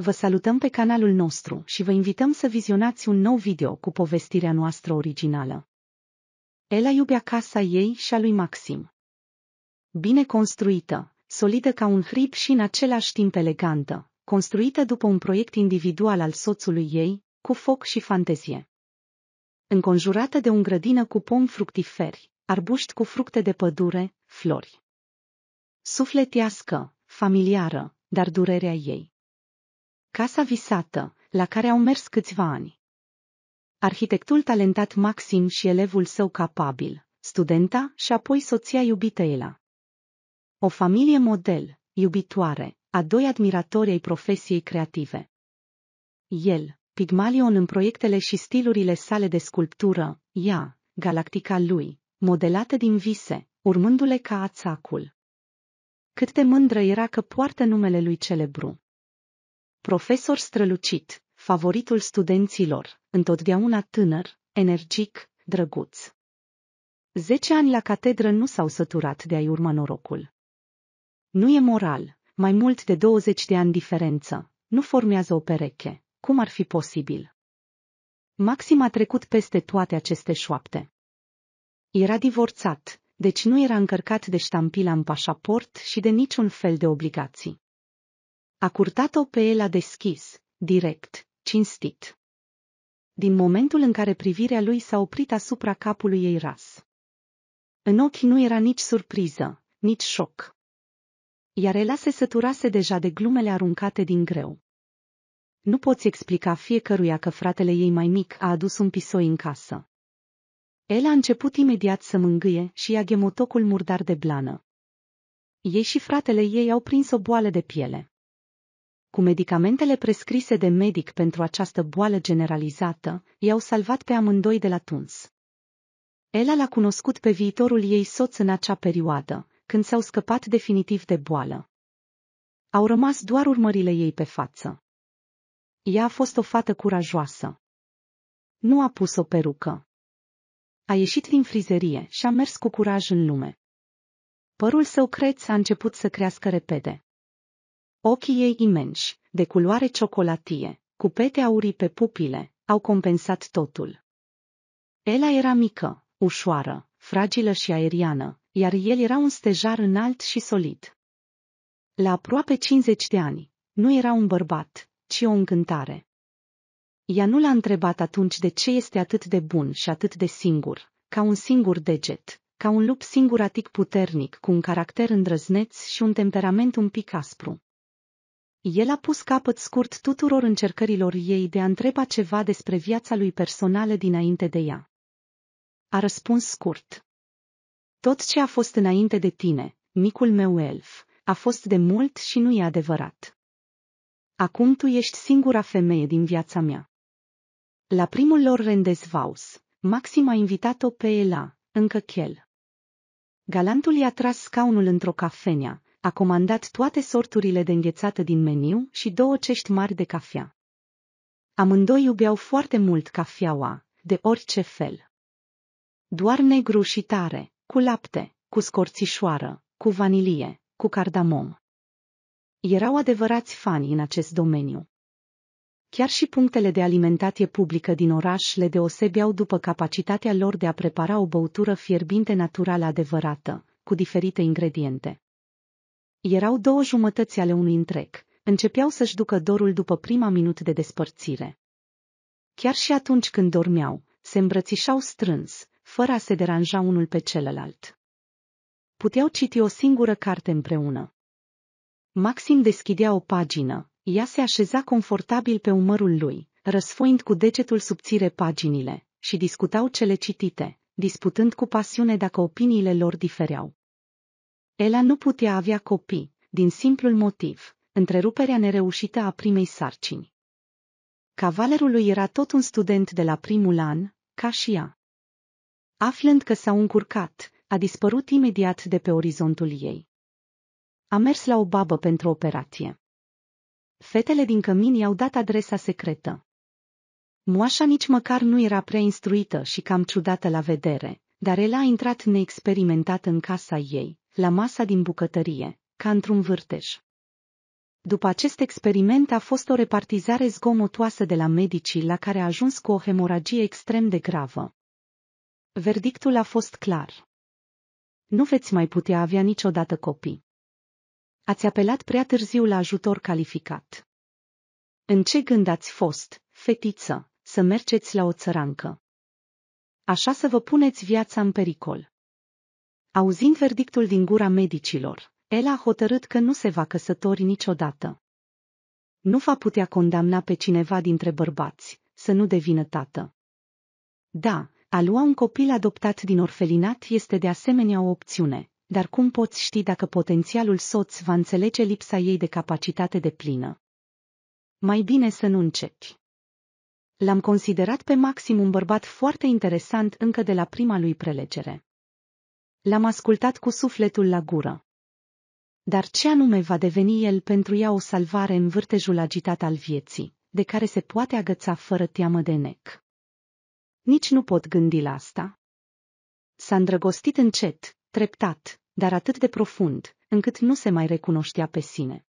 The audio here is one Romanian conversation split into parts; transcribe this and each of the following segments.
Vă salutăm pe canalul nostru și vă invităm să vizionați un nou video cu povestirea noastră originală. Ela iubea casa ei și a lui Maxim. Bine construită, solidă ca un hrib și în același timp elegantă, construită după un proiect individual al soțului ei, cu foc și fantezie. Înconjurată de un grădină cu pomi fructiferi, arbuști cu fructe de pădure, flori. Sufletească, familiară, dar durerea ei Casa visată, la care au mers câțiva ani. Arhitectul talentat Maxim și elevul său capabil, studenta și apoi soția iubită Ela. O familie model, iubitoare, a doi admiratori ai profesiei creative. El, Pigmalion în proiectele și stilurile sale de sculptură, ea, galactica lui, modelată din vise, urmându-le ca ațacul. Cât de mândră era că poartă numele lui celebru. Profesor strălucit, favoritul studenților, întotdeauna tânăr, energic, drăguț. Zece ani la catedră nu s-au săturat de a-i urma norocul. Nu e moral, mai mult de 20 de ani diferență, nu formează o pereche, cum ar fi posibil? Maxim a trecut peste toate aceste șoapte. Era divorțat, deci nu era încărcat de ștampila în pașaport și de niciun fel de obligații. A curtat-o pe el a deschis, direct, cinstit. Din momentul în care privirea lui s-a oprit asupra capului ei ras. În ochi nu era nici surpriză, nici șoc. Iar ela se săturase deja de glumele aruncate din greu. Nu poți explica fiecăruia că fratele ei mai mic a adus un pisoi în casă. El a început imediat să mângâie și ia gemotocul murdar de blană. Ei și fratele ei au prins o boală de piele. Cu medicamentele prescrise de medic pentru această boală generalizată, i-au salvat pe amândoi de la tuns. Ela l-a cunoscut pe viitorul ei soț în acea perioadă, când s-au scăpat definitiv de boală. Au rămas doar urmările ei pe față. Ea a fost o fată curajoasă. Nu a pus o perucă. A ieșit din frizerie și a mers cu curaj în lume. Părul său creț a început să crească repede. Ochii ei imenși, de culoare ciocolatie, cu pete aurii pe pupile, au compensat totul. Ela era mică, ușoară, fragilă și aeriană, iar el era un stejar înalt și solid. La aproape 50 de ani, nu era un bărbat, ci o încântare. Ea nu l-a întrebat atunci de ce este atât de bun și atât de singur, ca un singur deget, ca un lup singuratic puternic cu un caracter îndrăzneț și un temperament un pic aspru. El a pus capăt scurt tuturor încercărilor ei de a întreba ceva despre viața lui personală dinainte de ea. A răspuns scurt. Tot ce a fost înainte de tine, micul meu elf, a fost de mult și nu e adevărat. Acum tu ești singura femeie din viața mea. La primul lor rendezvaus, Maxim a invitat-o pe Ela, încă chel. Galantul i-a tras scaunul într-o cafenea, a comandat toate sorturile de înghețată din meniu și două cești mari de cafea. Amândoi iubeau foarte mult cafeaua, de orice fel. Doar negru și tare, cu lapte, cu scorțișoară, cu vanilie, cu cardamom. Erau adevărați fani în acest domeniu. Chiar și punctele de alimentație publică din oraș le deosebeau după capacitatea lor de a prepara o băutură fierbinte naturală adevărată, cu diferite ingrediente. Erau două jumătăți ale unui întreg, începeau să-și ducă dorul după prima minut de despărțire. Chiar și atunci când dormeau, se îmbrățișau strâns, fără a se deranja unul pe celălalt. Puteau citi o singură carte împreună. Maxim deschidea o pagină, ea se așeza confortabil pe umărul lui, răsfoind cu degetul subțire paginile, și discutau cele citite, disputând cu pasiune dacă opiniile lor difereau. Ela nu putea avea copii, din simplul motiv, întreruperea nereușită a primei sarcini. Cavalerul lui era tot un student de la primul an, ca și ea. Aflând că s-au încurcat, a dispărut imediat de pe orizontul ei. A mers la o babă pentru operație. Fetele din cămin i-au dat adresa secretă. Moașa nici măcar nu era prea instruită și cam ciudată la vedere, dar el a intrat neexperimentat în casa ei, la masa din bucătărie, ca într-un vârtej. După acest experiment a fost o repartizare zgomotoasă de la medicii la care a ajuns cu o hemoragie extrem de gravă. Verdictul a fost clar. Nu veți mai putea avea niciodată copii. Ați apelat prea târziu la ajutor calificat. În ce gând ați fost, fetiță, să mergeți la o țărancă? Așa să vă puneți viața în pericol. Auzind verdictul din gura medicilor, el a hotărât că nu se va căsători niciodată. Nu va putea condamna pe cineva dintre bărbați, să nu devină tată. Da, a lua un copil adoptat din orfelinat este de asemenea o opțiune, dar cum poți ști dacă potențialul soț va înțelege lipsa ei de capacitate de plină? Mai bine să nu începi. L-am considerat pe maxim un bărbat foarte interesant încă de la prima lui prelegere. L-am ascultat cu sufletul la gură. Dar ce anume va deveni el pentru ea o salvare în vârtejul agitat al vieții, de care se poate agăța fără teamă de nec? Nici nu pot gândi la asta. S-a îndrăgostit încet, treptat, dar atât de profund, încât nu se mai recunoștea pe sine.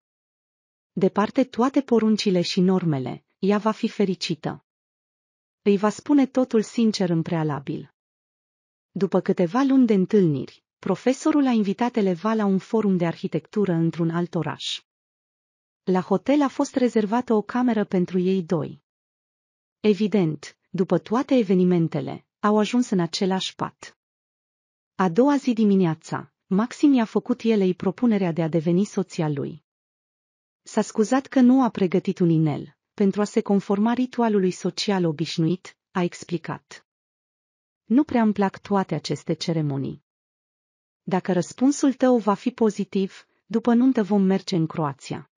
Departe toate poruncile și normele, ea va fi fericită. Îi va spune totul sincer în prealabil. După câteva luni de întâlniri, profesorul a invitat eleva la un forum de arhitectură într-un alt oraș. La hotel a fost rezervată o cameră pentru ei doi. Evident, după toate evenimentele, au ajuns în același pat. A doua zi dimineața, Maxim i-a făcut elei propunerea de a deveni soția lui. S-a scuzat că nu a pregătit un inel, pentru a se conforma ritualului social obișnuit, a explicat. Nu prea îmi plac toate aceste ceremonii. Dacă răspunsul tău va fi pozitiv, după nuntă vom merge în Croația.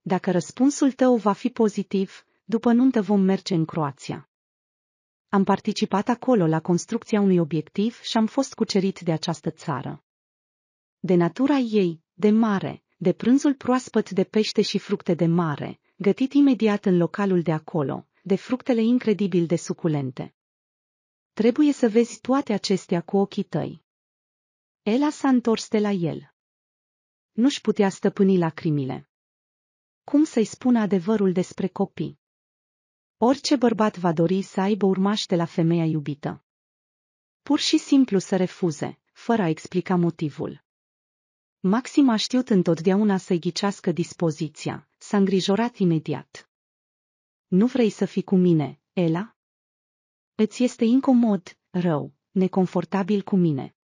Dacă răspunsul tău va fi pozitiv, după nuntă vom merge în Croația. Am participat acolo la construcția unui obiectiv și am fost cucerit de această țară. De natura ei, de mare, de prânzul proaspăt de pește și fructe de mare, gătit imediat în localul de acolo, de fructele incredibil de suculente. Trebuie să vezi toate acestea cu ochii tăi. Ela s-a întors de la el. Nu-și putea stăpâni lacrimile. Cum să-i spună adevărul despre copii? Orice bărbat va dori să aibă urmași de la femeia iubită. Pur și simplu să refuze, fără a explica motivul. Maxim a știut întotdeauna să-i ghicească dispoziția, s-a îngrijorat imediat. Nu vrei să fii cu mine, Ela? Îți este incomod, rău, neconfortabil cu mine.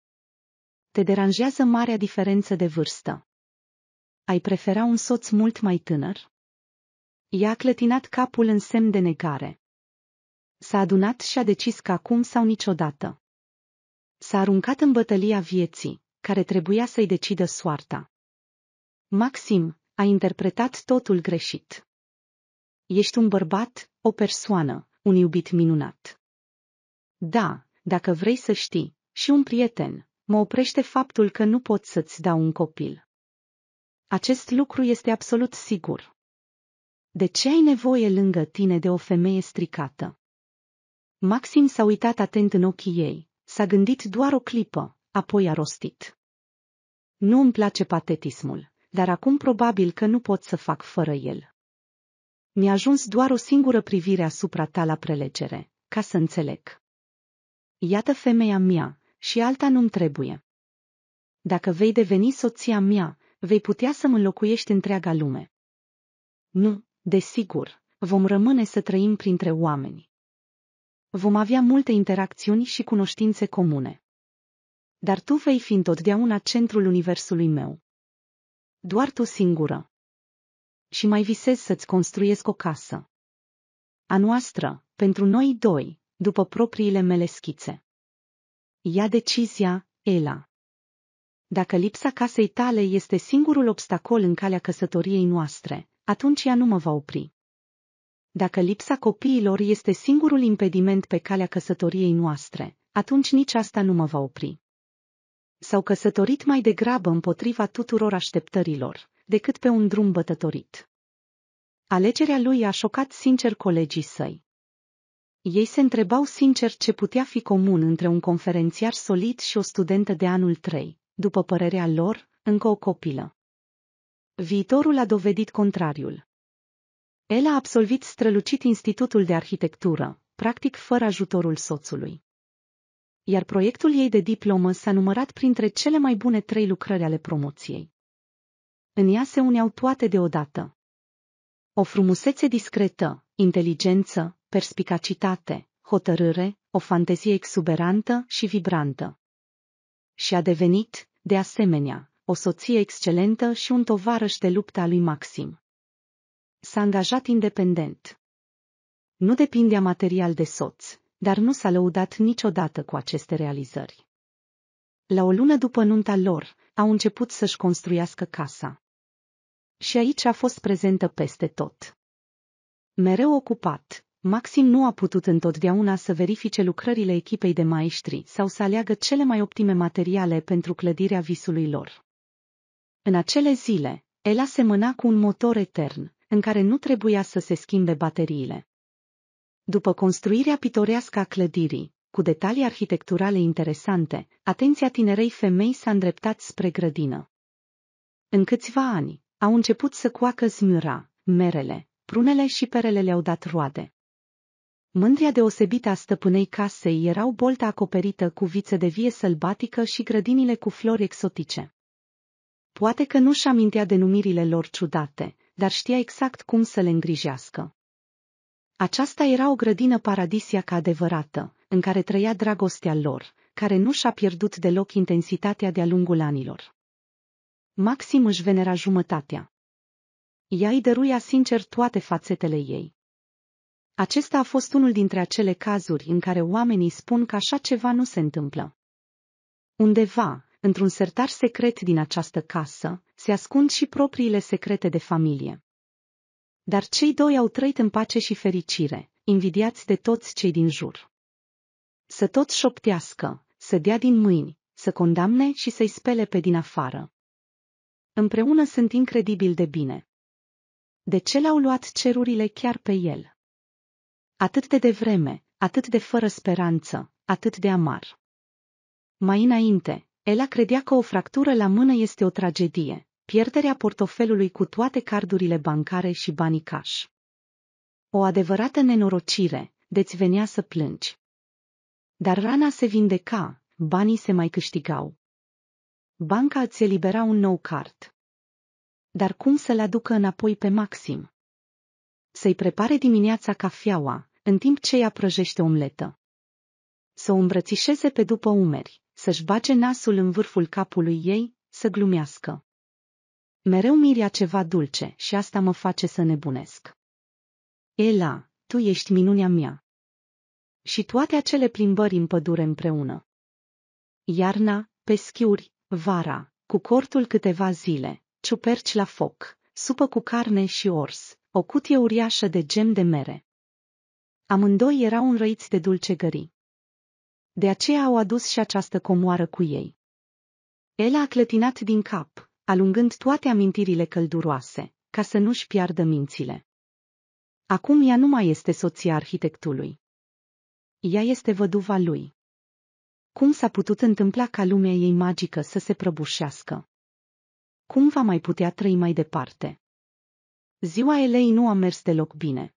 Te deranjează marea diferență de vârstă. Ai prefera un soț mult mai tânăr? I-a clătinat capul în semn de negare. S-a adunat și a decis că acum sau niciodată. S-a aruncat în bătălia vieții, care trebuia să-i decidă soarta. Maxim, a interpretat totul greșit. Ești un bărbat, o persoană, un iubit minunat. Da, dacă vrei să știi, și un prieten, mă oprește faptul că nu pot să-ți dau un copil. Acest lucru este absolut sigur. De ce ai nevoie lângă tine de o femeie stricată? Maxim s-a uitat atent în ochii ei, s-a gândit doar o clipă, apoi a rostit. Nu îmi place patetismul, dar acum probabil că nu pot să fac fără el. Mi-a ajuns doar o singură privire asupra ta la prelegere, ca să înțeleg. Iată femeia mea, și alta nu-mi trebuie. Dacă vei deveni soția mea, vei putea să-mi înlocuiești întreaga lume. Nu, desigur, vom rămâne să trăim printre oameni. Vom avea multe interacțiuni și cunoștințe comune. Dar tu vei fi întotdeauna centrul universului meu. Doar tu singură. Și mai visez să-ți construiesc o casă. A noastră, pentru noi doi, după propriile mele schițe. Ia decizia, Ela. Dacă lipsa casei tale este singurul obstacol în calea căsătoriei noastre, atunci ea nu mă va opri. Dacă lipsa copiilor este singurul impediment pe calea căsătoriei noastre, atunci nici asta nu mă va opri. S-au căsătorit mai degrabă împotriva tuturor așteptărilor, decât pe un drum bătătorit. Alegerea lui a șocat sincer colegii săi. Ei se întrebau sincer ce putea fi comun între un conferențiar solid și o studentă de anul 3, după părerea lor, încă o copilă. Viitorul a dovedit contrariul. El a absolvit strălucit Institutul de Arhitectură, practic fără ajutorul soțului. Iar proiectul ei de diplomă s-a numărat printre cele mai bune trei lucrări ale promoției. În ea se uneau toate deodată. O frumusețe discretă, inteligență, perspicacitate, hotărâre, o fantezie exuberantă și vibrantă. Și a devenit, de asemenea, o soție excelentă și un tovarăș de luptă a lui Maxim. S-a angajat independent. Nu depindea material de soț, dar nu s-a lăudat niciodată cu aceste realizări. La o lună după nunta lor, au început să-și construiască casa. Și aici a fost prezentă peste tot. Mereu ocupat, Maxim nu a putut întotdeauna să verifice lucrările echipei de maestri sau să aleagă cele mai optime materiale pentru clădirea visului lor. În acele zile, el asemăna cu un motor etern, în care nu trebuia să se schimbe bateriile. După construirea pitorească a clădirii, cu detalii arhitecturale interesante, atenția tinerei femei s-a îndreptat spre grădină. În câțiva ani, au început să coacă zmiura, merele, prunele și perele le-au dat roade. Mândria deosebită a stăpânei casei erau bolta acoperită cu viță de vie sălbatică și grădinile cu flori exotice. Poate că nu-și amintea denumirile lor ciudate, dar știa exact cum să le îngrijească. Aceasta era o grădină paradisiacă adevărată, în care trăia dragostea lor, care nu și-a pierdut deloc intensitatea de-a lungul anilor. Maxim își venera jumătatea. Ea îi dăruia sincer toate fațetele ei. Acesta a fost unul dintre acele cazuri în care oamenii spun că așa ceva nu se întâmplă. Undeva, într-un sertar secret din această casă, se ascund și propriile secrete de familie. Dar cei doi au trăit în pace și fericire, invidiați de toți cei din jur. Să tot șoptească, să dea din mâini, să condamne și să-i spele pe din afară. Împreună sunt incredibil de bine. De ce l-au luat cerurile chiar pe el? Atât de devreme, atât de fără speranță, atât de amar. Mai înainte, Ela credea că o fractură la mână este o tragedie, pierderea portofelului cu toate cardurile bancare și banii cash. O adevărată nenorocire, deți venea să plângi. Dar rana se vindeca, banii se mai câștigau. Banca îți elibera un nou card. Dar cum să-l aducă înapoi pe Maxim? Să-i prepare dimineața cafeaua, în timp ce ea prăjește omletă. Să o îmbrățișeze pe după umeri, să-și bage nasul în vârful capului ei, să glumească. Mereu miria ceva dulce și asta mă face să nebunesc. Ela, tu ești minunea mea. Și toate acele plimbări în pădure împreună. Iarna, peschiuri, vara, cu cortul câteva zile, ciuperci la foc, supă cu carne și ors, o cutie uriașă de gem de mere. Amândoi erau înrăiți de dulcegării. De aceea au adus și această comoară cu ei. Ela a clătinat din cap, alungând toate amintirile călduroase, ca să nu-și piardă mințile. Acum ea nu mai este soția arhitectului. Ea este văduva lui. Cum s-a putut întâmpla ca lumea ei magică să se prăbușească? Cum va mai putea trăi mai departe? Ziua Elei nu a mers deloc bine.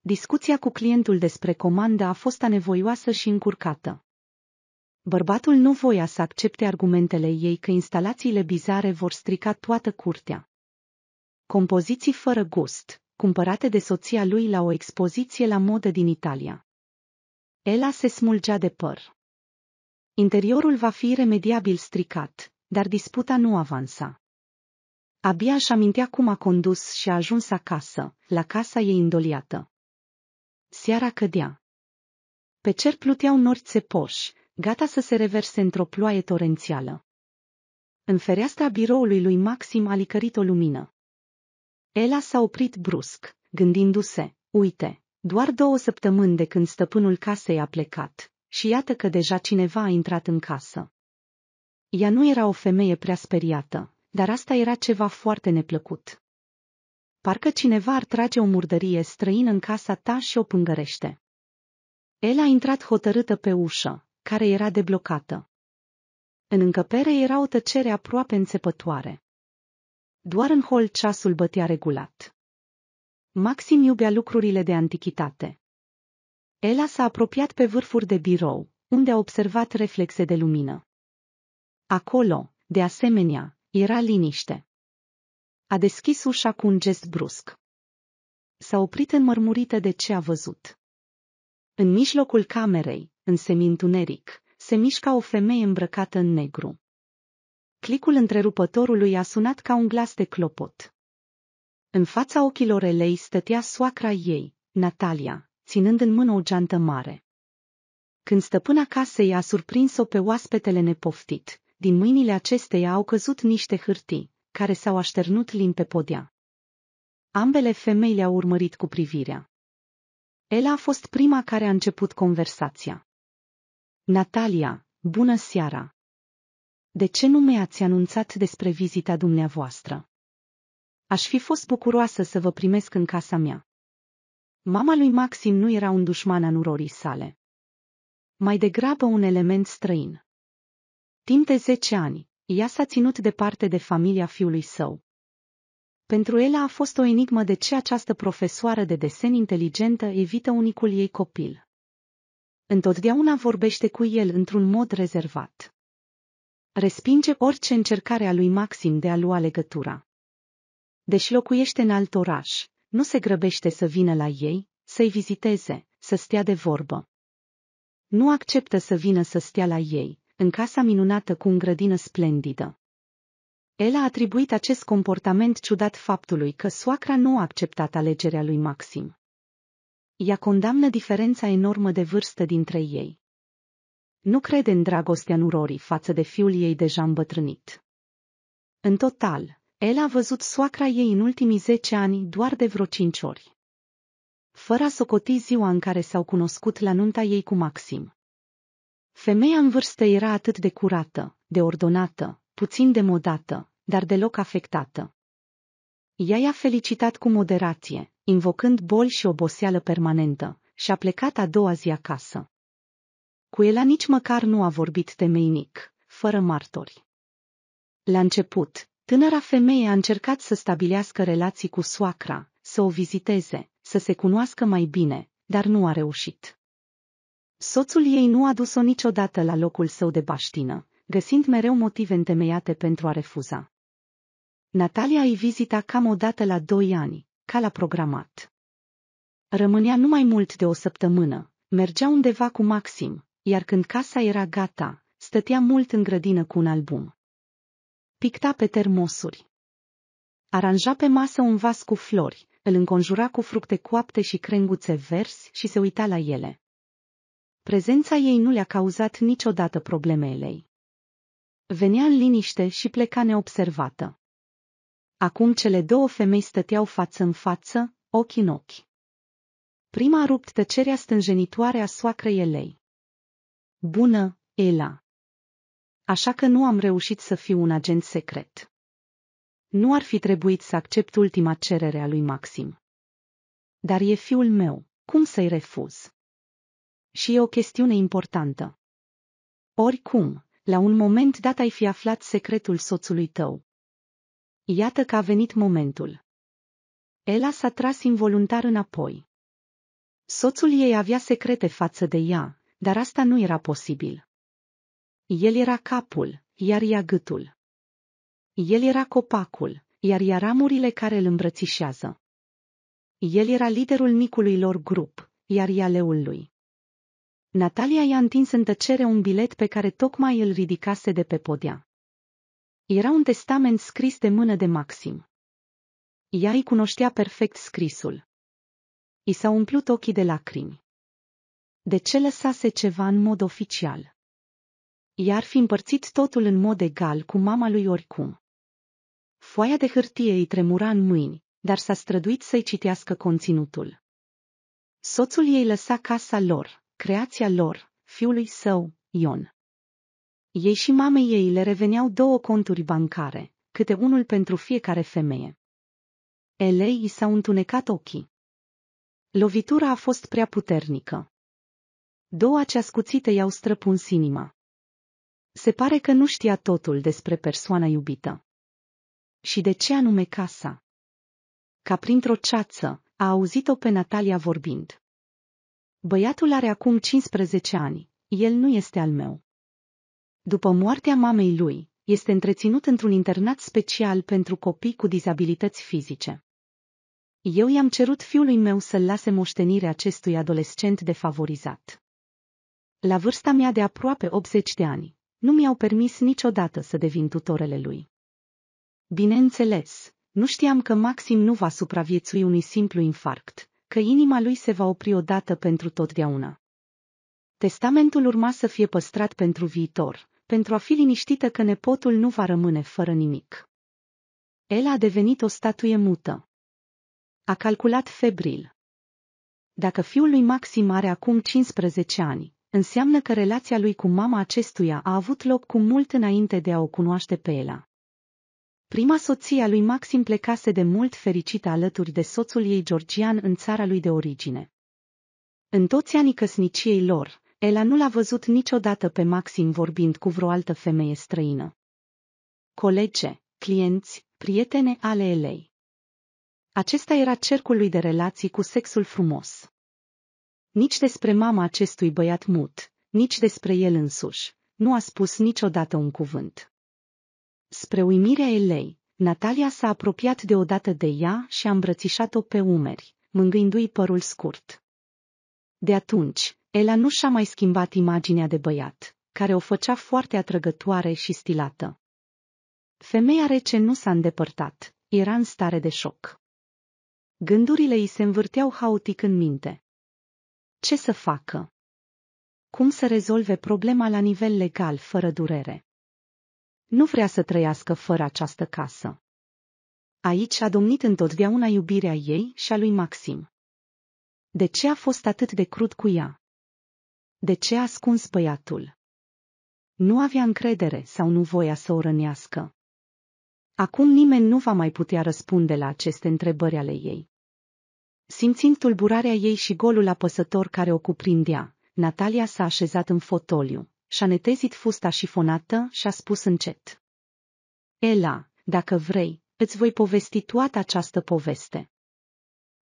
Discuția cu clientul despre comandă a fost anevoioasă și încurcată. Bărbatul nu voia să accepte argumentele ei că instalațiile bizare vor strica toată curtea. Compoziții fără gust, cumpărate de soția lui la o expoziție la modă din Italia. Ela se smulgea de păr. Interiorul va fi remediabil stricat, dar disputa nu avansa. Abia își amintea cum a condus și a ajuns acasă, la casa ei îndoliată. Seara cădea. Pe cer pluteau nori țepoși, gata să se reverse într-o ploaie torențială. În fereastra biroului lui Maxim a licărit o lumină. Ela s-a oprit brusc, gândindu-se, uite, doar două săptămâni de când stăpânul casei a plecat, și iată că deja cineva a intrat în casă. Ea nu era o femeie prea speriată, dar asta era ceva foarte neplăcut. Parcă cineva ar trage o murdărie străină în casa ta și o pângărește. El a intrat hotărâtă pe ușă, care era deblocată. În încăpere era o tăcere aproape înțepătoare. Doar în hol ceasul bătea regulat. Maxim iubea lucrurile de antichitate. Ela s-a apropiat pe vârfuri de birou, unde a observat reflexe de lumină. Acolo, de asemenea, era liniște. A deschis ușa cu un gest brusc. S-a oprit înmărmurită de ce a văzut. În mijlocul camerei, în semintuneric, se mișca o femeie îmbrăcată în negru. Clicul întrerupătorului a sunat ca un glas de clopot. În fața ochilor elei stătea soacra ei, Natalia, ținând în mână o geantă mare. Când stăpâna casei a surprins-o pe oaspetele nepoftit, din mâinile acesteia au căzut niște hârtii, care s-au așternut lin pe podea. Ambele femei le-au urmărit cu privirea. Ela a fost prima care a început conversația. Natalia, bună seara! De ce nu mi-ați anunțat despre vizita dumneavoastră? Aș fi fost bucuroasă să vă primesc în casa mea. Mama lui Maxim nu era un dușman al sale. Mai degrabă un element străin. Timp de zece ani, ea s-a ținut departe de familia fiului său. Pentru el a fost o enigmă de ce această profesoară de desen inteligentă evită unicul ei copil. Întotdeauna vorbește cu el într-un mod rezervat. Respinge orice încercare a lui Maxim de a lua legătura. Deși locuiește în alt oraș, nu se grăbește să vină la ei, să-i viziteze, să stea de vorbă. Nu acceptă să vină să stea la ei, în casa minunată cu un grădină splendidă. El a atribuit acest comportament ciudat faptului că soacra nu a acceptat alegerea lui Maxim. Ea condamnă diferența enormă de vârstă dintre ei. Nu crede în dragostea nurorii față de fiul ei deja îmbătrânit. În total, el a văzut soacra ei în ultimii zece ani doar de vreo cinci ori. Fără a socoti ziua în care s-au cunoscut la nunta ei cu Maxim. Femeia în vârstă era atât de curată, de ordonată, puțin demodată, dar deloc afectată. Ea i-a felicitat cu moderație, invocând boli și oboseală permanentă, și a plecat a doua zi acasă. Cu ela nici măcar nu a vorbit temeinic, fără martori. La început, tânăra femeie a încercat să stabilească relații cu soacra, să o viziteze, să se cunoască mai bine, dar nu a reușit. Soțul ei nu a dus-o niciodată la locul său de baștină, găsind mereu motive întemeiate pentru a refuza. Natalia îi vizita cam o dată la doi ani, ca la programat. Rămânea numai mult de o săptămână, mergea undeva cu Maxim, iar când casa era gata, stătea mult în grădină cu un album. Picta pe termosuri. Aranja pe masă un vas cu flori, îl înconjura cu fructe coapte și crenguțe verzi și se uita la ele prezența ei nu le-a cauzat niciodată probleme elei. Venea în liniște și pleca neobservată. Acum cele două femei stăteau față în față, ochi în ochi. Prima a rupt tăcerea stânjenitoare a soacrei elei. Bună, Ela! Așa că nu am reușit să fiu un agent secret. Nu ar fi trebuit să accept ultima cerere a lui Maxim. Dar e fiul meu, cum să-i refuz? Și e o chestiune importantă. Oricum, la un moment dat ai fi aflat secretul soțului tău. Iată că a venit momentul. Ela s-a tras involuntar înapoi. Soțul ei avea secrete față de ea, dar asta nu era posibil. El era capul, iar ea gâtul. El era copacul, iar ea ramurile care îl îmbrățișează. El era liderul micului lor grup, iar ea leul lui. Natalia i-a întins în tăcere un bilet pe care tocmai îl ridicase de pe podea. Era un testament scris de mână de Maxim. Ea îi cunoștea perfect scrisul. I s-au umplut ochii de lacrimi. De ce lăsase ceva în mod oficial? I-ar fi împărțit totul în mod egal cu mama lui oricum. Foaia de hârtie îi tremura în mâini, dar s-a străduit să-i citească conținutul. Soțul ei lăsa casa lor, creația lor, fiului său, Ion. Ei și mamei ei le reveneau două conturi bancare, câte unul pentru fiecare femeie. Elei i s-au întunecat ochii. Lovitura a fost prea puternică. Două aceascuțite i-au străpuns inima. Se pare că nu știa totul despre persoana iubită. Și de ce anume casa? Ca printr-o ceață, a auzit-o pe Natalia vorbind. Băiatul are acum 15 ani. El nu este al meu. După moartea mamei lui, este întreținut într-un internat special pentru copii cu dizabilități fizice. Eu i-am cerut fiului meu să-l lase moștenire acestui adolescent defavorizat. La vârsta mea de aproape 80 de ani, nu mi-au permis niciodată să devin tutorele lui. Bineînțeles, nu știam că Maxim nu va supraviețui unui simplu infarct, că inima lui se va opri odată pentru totdeauna. Testamentul urma să fie păstrat pentru viitor, pentru a fi liniștită că nepotul nu va rămâne fără nimic. El a devenit o statuie mută. A calculat febril. Dacă fiul lui Maxim are acum 15 ani, înseamnă că relația lui cu mama acestuia a avut loc cu mult înainte de a o cunoaște pe Ela prima soție a lui Maxim plecase de mult fericită alături de soțul ei georgian în țara lui de origine. În toți anii căsniciei lor, Ela nu l-a văzut niciodată pe Maxim vorbind cu vreo altă femeie străină. Colege, clienți, prietene ale Elei. Acesta era cercul lui de relații cu sexul frumos. Nici despre mama acestui băiat mut, nici despre el însuși, nu a spus niciodată un cuvânt. Spre uimirea Elei, Natalia s-a apropiat deodată de ea și a îmbrățișat-o pe umeri, mângâindu-i părul scurt. De atunci, Ela nu și-a mai schimbat imaginea de băiat, care o făcea foarte atrăgătoare și stilată. Femeia rece nu s-a îndepărtat, era în stare de șoc. Gândurile îi se învârteau haotic în minte. Ce să facă? Cum să rezolve problema la nivel legal, fără durere? nu vrea să trăiască fără această casă. Aici a domnit întotdeauna iubirea ei și a lui Maxim. De ce a fost atât de crud cu ea? De ce a ascuns băiatul? Nu avea încredere sau nu voia să o rănească. Acum nimeni nu va mai putea răspunde la aceste întrebări ale ei. Simțind tulburarea ei și golul apăsător care o cuprindea, Natalia s-a așezat în fotoliu, și-a netezit fusta șifonată și a spus încet. Ela, dacă vrei, îți voi povesti toată această poveste.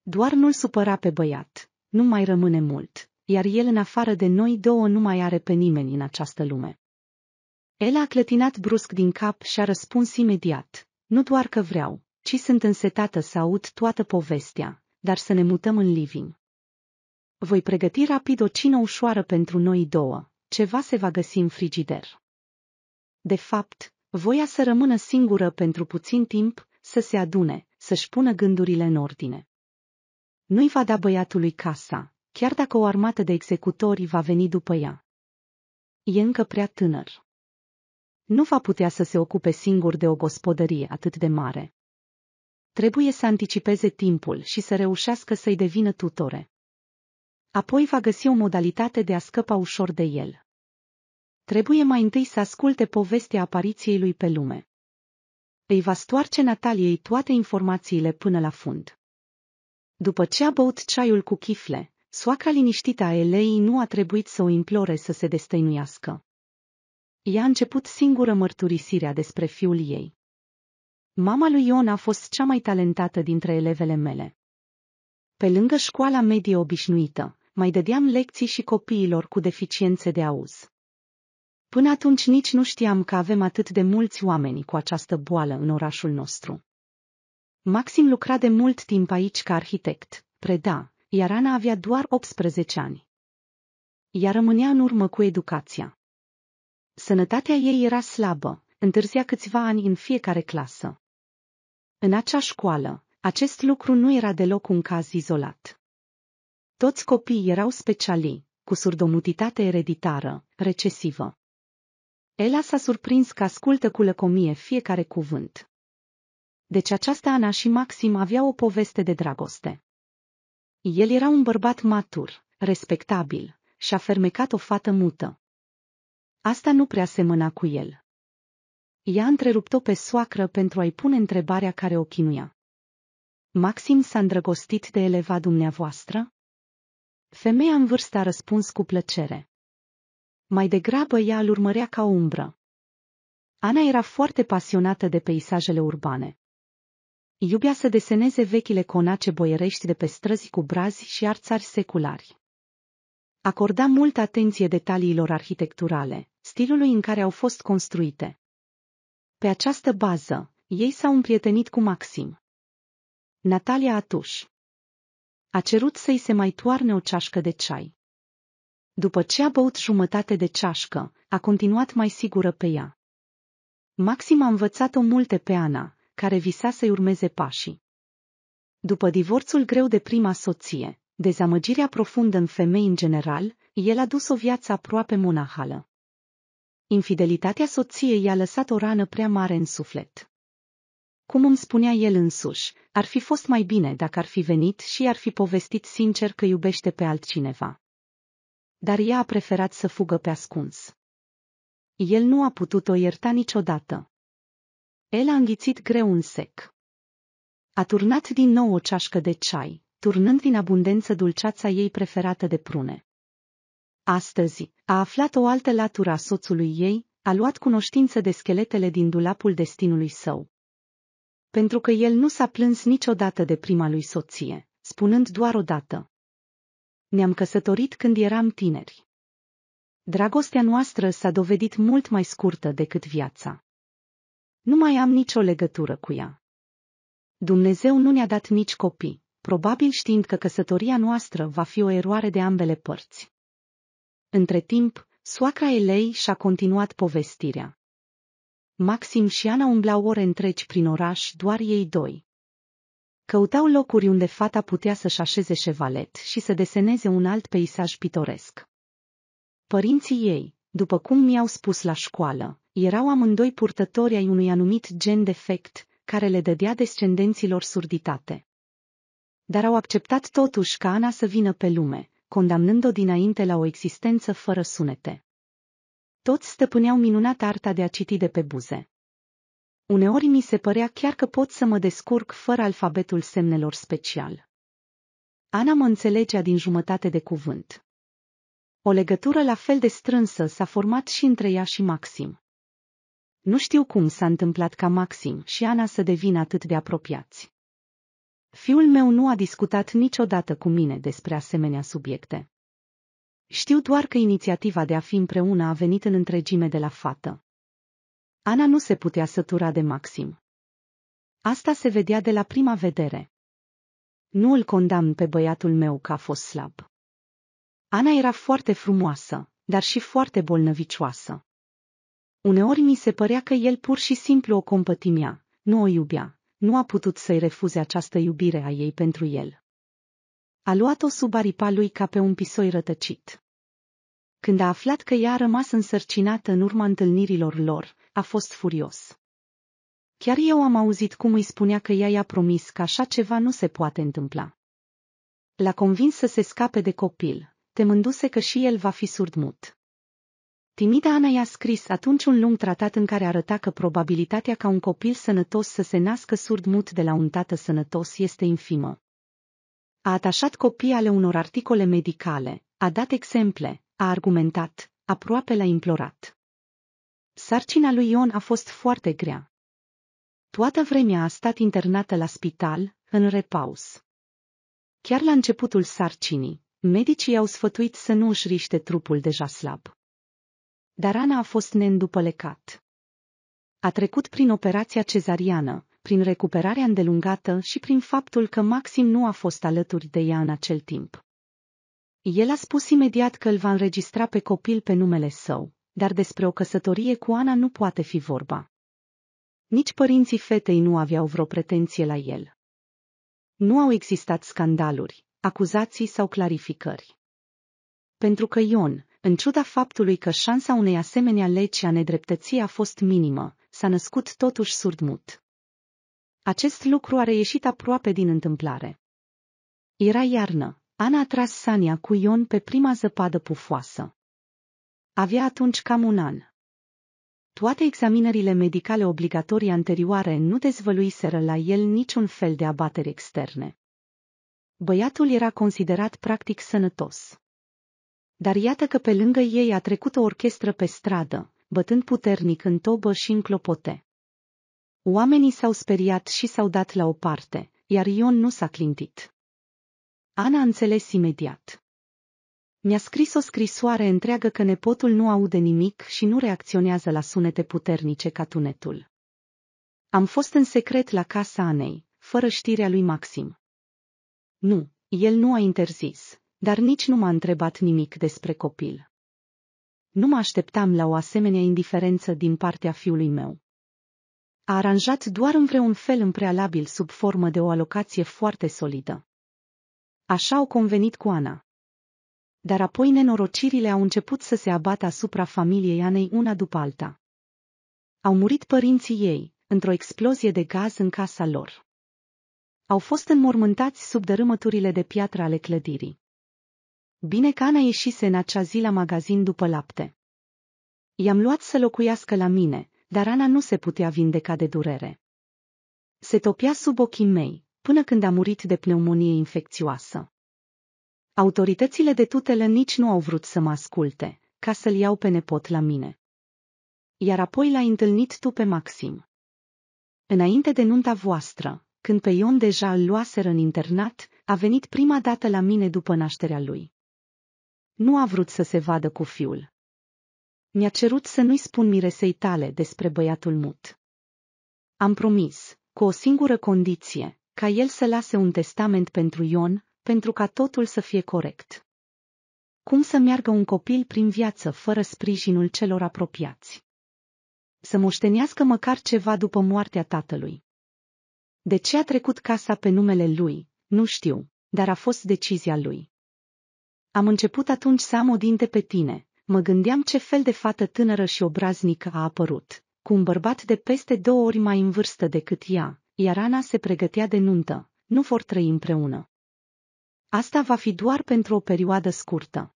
Doar nu-l supăra pe băiat, nu mai rămâne mult, iar el în afară de noi două nu mai are pe nimeni în această lume. Ela a clătinat brusc din cap și a răspuns imediat, nu doar că vreau, ci sunt însetată să aud toată povestea, dar să ne mutăm în living. Voi pregăti rapid o cină ușoară pentru noi două, ceva se va găsi în frigider. De fapt, voia să rămână singură pentru puțin timp, să se adune, să-și pună gândurile în ordine. Nu-i va da băiatului casa, chiar dacă o armată de executori va veni după ea. E încă prea tânăr. Nu va putea să se ocupe singur de o gospodărie atât de mare. Trebuie să anticipeze timpul și să reușească să-i devină tutore. Apoi va găsi o modalitate de a scăpa ușor de el. Trebuie mai întâi să asculte povestea apariției lui pe lume. Îi va stoarce Nataliei toate informațiile până la fund. După ce a băut ceaiul cu chifle, soacra liniștită a Elei nu a trebuit să o implore să se destăinuiască. Ea a început singură mărturisirea despre fiul ei. Mama lui Ion a fost cea mai talentată dintre elevele mele. Pe lângă școala medie obișnuită, mai dădeam lecții și copiilor cu deficiențe de auz. Până atunci nici nu știam că avem atât de mulți oameni cu această boală în orașul nostru. Maxim lucra de mult timp aici ca arhitect, preda, iar Ana avea doar 18 ani. Ea rămânea în urmă cu educația. Sănătatea ei era slabă, întârzia câțiva ani în fiecare clasă. În acea școală, acest lucru nu era deloc un caz izolat. Toți copiii erau speciali, cu surdomutitate ereditară, recesivă. Ela s-a surprins că ascultă cu lăcomie fiecare cuvânt. Deci aceasta Ana și Maxim aveau o poveste de dragoste. El era un bărbat matur, respectabil, și-a fermecat o fată mută. Asta nu prea semăna cu el. Ea întrerupt-o pe soacră pentru a-i pune întrebarea care o chinuia. Maxim s-a îndrăgostit de eleva dumneavoastră? Femeia în vârstă a răspuns cu plăcere. Mai degrabă ea îl urmărea ca o umbră. Ana era foarte pasionată de peisajele urbane. Iubea să deseneze vechile conace boierești de pe străzi cu brazi și arțari seculari. Acorda multă atenție detaliilor arhitecturale, stilului în care au fost construite. Pe această bază, ei s-au împrietenit cu Maxim. Natalia Atuș a cerut să-i se mai toarne o ceașcă de ceai. După ce a băut jumătate de ceașcă, a continuat mai sigură pe ea. Maxim a învățat-o multe pe Ana, care visa să-i urmeze pașii. După divorțul greu de prima soție, dezamăgirea profundă în femei în general, el a dus o viață aproape monahală. Infidelitatea soției i-a lăsat o rană prea mare în suflet. Cum îmi spunea el însuși, ar fi fost mai bine dacă ar fi venit și ar fi povestit sincer că iubește pe altcineva. Dar ea a preferat să fugă pe ascuns. El nu a putut o ierta niciodată. El a înghițit greu un sec. A turnat din nou o ceașcă de ceai, turnând din abundență dulceața ei preferată de prune. Astăzi, a aflat o altă latură a soțului ei, a luat cunoștință de scheletele din dulapul destinului său pentru că el nu s-a plâns niciodată de prima lui soție, spunând doar o dată. Ne-am căsătorit când eram tineri. Dragostea noastră s-a dovedit mult mai scurtă decât viața. Nu mai am nicio legătură cu ea. Dumnezeu nu ne-a dat nici copii, probabil știind că căsătoria noastră va fi o eroare de ambele părți. Între timp, soacra Elei și-a continuat povestirea. Maxim și Ana umblau ore întregi prin oraș, doar ei doi. Căutau locuri unde fata putea să-și așeze șevalet și să deseneze un alt peisaj pitoresc. Părinții ei, după cum mi-au spus la școală, erau amândoi purtători ai unui anumit gen defect, care le dădea descendenților surditate. Dar au acceptat totuși ca Ana să vină pe lume, condamnând-o dinainte la o existență fără sunete. Toți stăpâneau minunat arta de a citi de pe buze. Uneori mi se părea chiar că pot să mă descurc fără alfabetul semnelor special. Ana mă înțelegea din jumătate de cuvânt. O legătură la fel de strânsă s-a format și între ea și Maxim. Nu știu cum s-a întâmplat ca Maxim și Ana să devină atât de apropiați. Fiul meu nu a discutat niciodată cu mine despre asemenea subiecte. Știu doar că inițiativa de a fi împreună a venit în întregime de la fată. Ana nu se putea sătura de Maxim. Asta se vedea de la prima vedere. Nu îl condamn pe băiatul meu că a fost slab. Ana era foarte frumoasă, dar și foarte bolnăvicioasă. Uneori mi se părea că el pur și simplu o compătimea, nu o iubea, nu a putut să-i refuze această iubire a ei pentru el. A luat-o sub aripa lui ca pe un pisoi rătăcit. Când a aflat că ea a rămas însărcinată în urma întâlnirilor lor, a fost furios. Chiar eu am auzit cum îi spunea că ea i-a promis că așa ceva nu se poate întâmpla. L-a convins să se scape de copil, temându-se că și el va fi surdmut. Timida Ana i-a scris atunci un lung tratat în care arăta că probabilitatea ca un copil sănătos să se nască surdmut de la un tată sănătos este infimă. A atașat copii ale unor articole medicale, a dat exemple, a argumentat, aproape l-a implorat. Sarcina lui Ion a fost foarte grea. Toată vremea a stat internată la spital, în repaus. Chiar la începutul sarcinii, medicii au sfătuit să nu își riște trupul deja slab. Dar Ana a fost neîndupălecat. A trecut prin operația cezariană, prin recuperarea îndelungată și prin faptul că Maxim nu a fost alături de ea în acel timp. El a spus imediat că îl va înregistra pe copil pe numele său, dar despre o căsătorie cu Ana nu poate fi vorba. Nici părinții fetei nu aveau vreo pretenție la el. Nu au existat scandaluri, acuzații sau clarificări. Pentru că Ion, în ciuda faptului că șansa unei asemenea legi a nedreptății a fost minimă, s-a născut totuși surdmut. Acest lucru a reieșit aproape din întâmplare. Era iarnă. Ana a tras Sania cu Ion pe prima zăpadă pufoasă. Avea atunci cam un an. Toate examinările medicale obligatorii anterioare nu dezvăluiseră la el niciun fel de abateri externe. Băiatul era considerat practic sănătos. Dar iată că pe lângă ei a trecut o orchestră pe stradă, bătând puternic în tobă și în clopote. Oamenii s-au speriat și s-au dat la o parte, iar Ion nu s-a clintit. Ana a înțeles imediat. Mi-a scris o scrisoare întreagă că nepotul nu aude nimic și nu reacționează la sunete puternice ca tunetul. Am fost în secret la casa Anei, fără știrea lui Maxim. Nu, el nu a interzis, dar nici nu m-a întrebat nimic despre copil. Nu mă așteptam la o asemenea indiferență din partea fiului meu a aranjat doar în vreun fel în prealabil sub formă de o alocație foarte solidă. Așa au convenit cu Ana. Dar apoi nenorocirile au început să se abată asupra familiei Anei una după alta. Au murit părinții ei, într-o explozie de gaz în casa lor. Au fost înmormântați sub dărâmăturile de piatră ale clădirii. Bine că Ana ieșise în acea zi la magazin după lapte. I-am luat să locuiască la mine, dar Ana nu se putea vindeca de durere. Se topea sub ochii mei, până când a murit de pneumonie infecțioasă. Autoritățile de tutelă nici nu au vrut să mă asculte, ca să-l iau pe nepot la mine. Iar apoi l-ai întâlnit tu pe Maxim. Înainte de nunta voastră, când pe Ion deja îl luaseră în internat, a venit prima dată la mine după nașterea lui. Nu a vrut să se vadă cu fiul. Mi-a cerut să nu-i spun miresei tale despre băiatul mut. Am promis, cu o singură condiție, ca el să lase un testament pentru Ion, pentru ca totul să fie corect. Cum să meargă un copil prin viață fără sprijinul celor apropiați? Să moștenească măcar ceva după moartea tatălui. De ce a trecut casa pe numele lui, nu știu, dar a fost decizia lui. Am început atunci să am o dinte pe tine, Mă gândeam ce fel de fată tânără și obraznică a apărut, cu un bărbat de peste două ori mai în vârstă decât ea, iar Ana se pregătea de nuntă, nu vor trăi împreună. Asta va fi doar pentru o perioadă scurtă.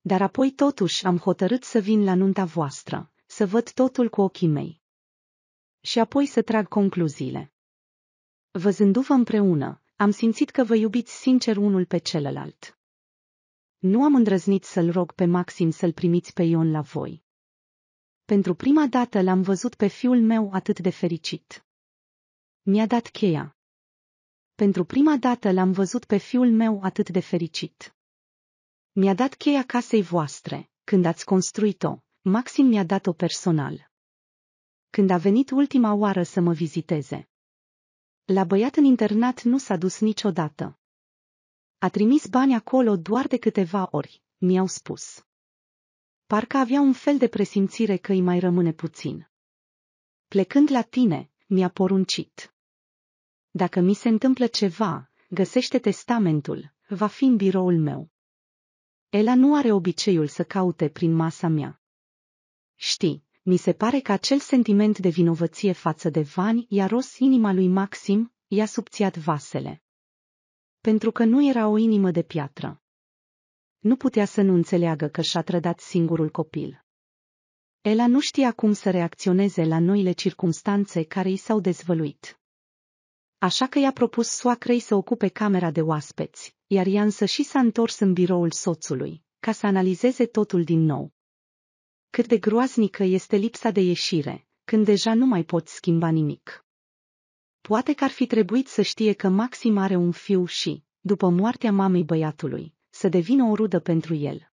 Dar apoi totuși am hotărât să vin la nunta voastră, să văd totul cu ochii mei. Și apoi să trag concluziile. Văzându-vă împreună, am simțit că vă iubiți sincer unul pe celălalt. Nu am îndrăznit să-l rog pe Maxim să-l primiți pe Ion la voi. Pentru prima dată l-am văzut pe fiul meu atât de fericit. Mi-a dat cheia. Pentru prima dată l-am văzut pe fiul meu atât de fericit. Mi-a dat cheia casei voastre, când ați construit-o, Maxim mi-a dat-o personal. Când a venit ultima oară să mă viziteze. La băiat în internat nu s-a dus niciodată. A trimis bani acolo doar de câteva ori, mi-au spus. Parcă avea un fel de presimțire că îi mai rămâne puțin. Plecând la tine, mi-a poruncit. Dacă mi se întâmplă ceva, găsește testamentul, va fi în biroul meu. Ela nu are obiceiul să caute prin masa mea. Știi, mi se pare că acel sentiment de vinovăție față de Vani i-a ros inima lui Maxim, i-a subțiat vasele pentru că nu era o inimă de piatră. Nu putea să nu înțeleagă că și-a trădat singurul copil. Ela nu știa cum să reacționeze la noile circunstanțe care i s-au dezvăluit. Așa că i-a propus soacrei să ocupe camera de oaspeți, iar ea însă și s-a întors în biroul soțului, ca să analizeze totul din nou. Cât de groaznică este lipsa de ieșire, când deja nu mai poți schimba nimic. Poate că ar fi trebuit să știe că Maxim are un fiu și, după moartea mamei băiatului, să devină o rudă pentru el.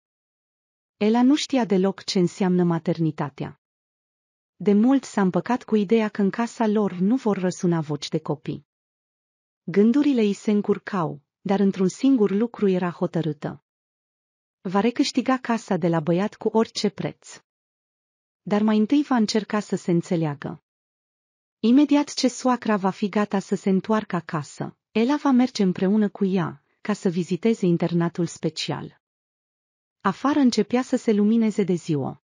Ela nu știa deloc ce înseamnă maternitatea. De mult s-a împăcat cu ideea că în casa lor nu vor răsuna voci de copii. Gândurile îi se încurcau, dar într-un singur lucru era hotărâtă. Va recâștiga casa de la băiat cu orice preț. Dar mai întâi va încerca să se înțeleagă. Imediat ce soacra va fi gata să se întoarcă acasă, Ela va merge împreună cu ea, ca să viziteze internatul special. Afară începea să se lumineze de ziua.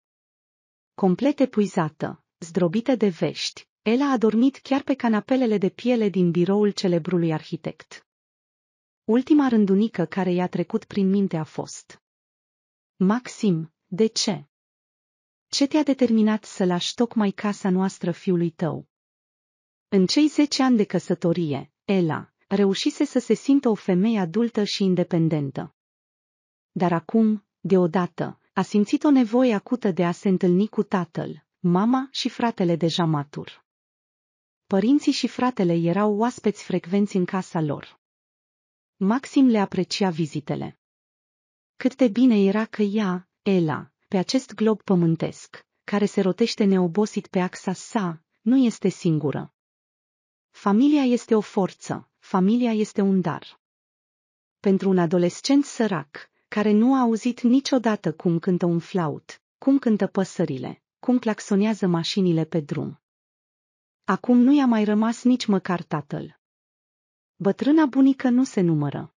Complet epuizată, zdrobită de vești, Ela a dormit chiar pe canapelele de piele din biroul celebrului arhitect. Ultima rândunică care i-a trecut prin minte a fost. Maxim, de ce? Ce te-a determinat să lași tocmai casa noastră fiului tău? În cei zece ani de căsătorie, Ela reușise să se simtă o femeie adultă și independentă. Dar acum, deodată, a simțit o nevoie acută de a se întâlni cu tatăl, mama și fratele deja matur. Părinții și fratele erau oaspeți frecvenți în casa lor. Maxim le aprecia vizitele. Cât de bine era că ea, Ela, pe acest glob pământesc, care se rotește neobosit pe axa sa, nu este singură. Familia este o forță, familia este un dar. Pentru un adolescent sărac, care nu a auzit niciodată cum cântă un flaut, cum cântă păsările, cum claxonează mașinile pe drum. Acum nu i-a mai rămas nici măcar tatăl. Bătrâna bunică nu se numără.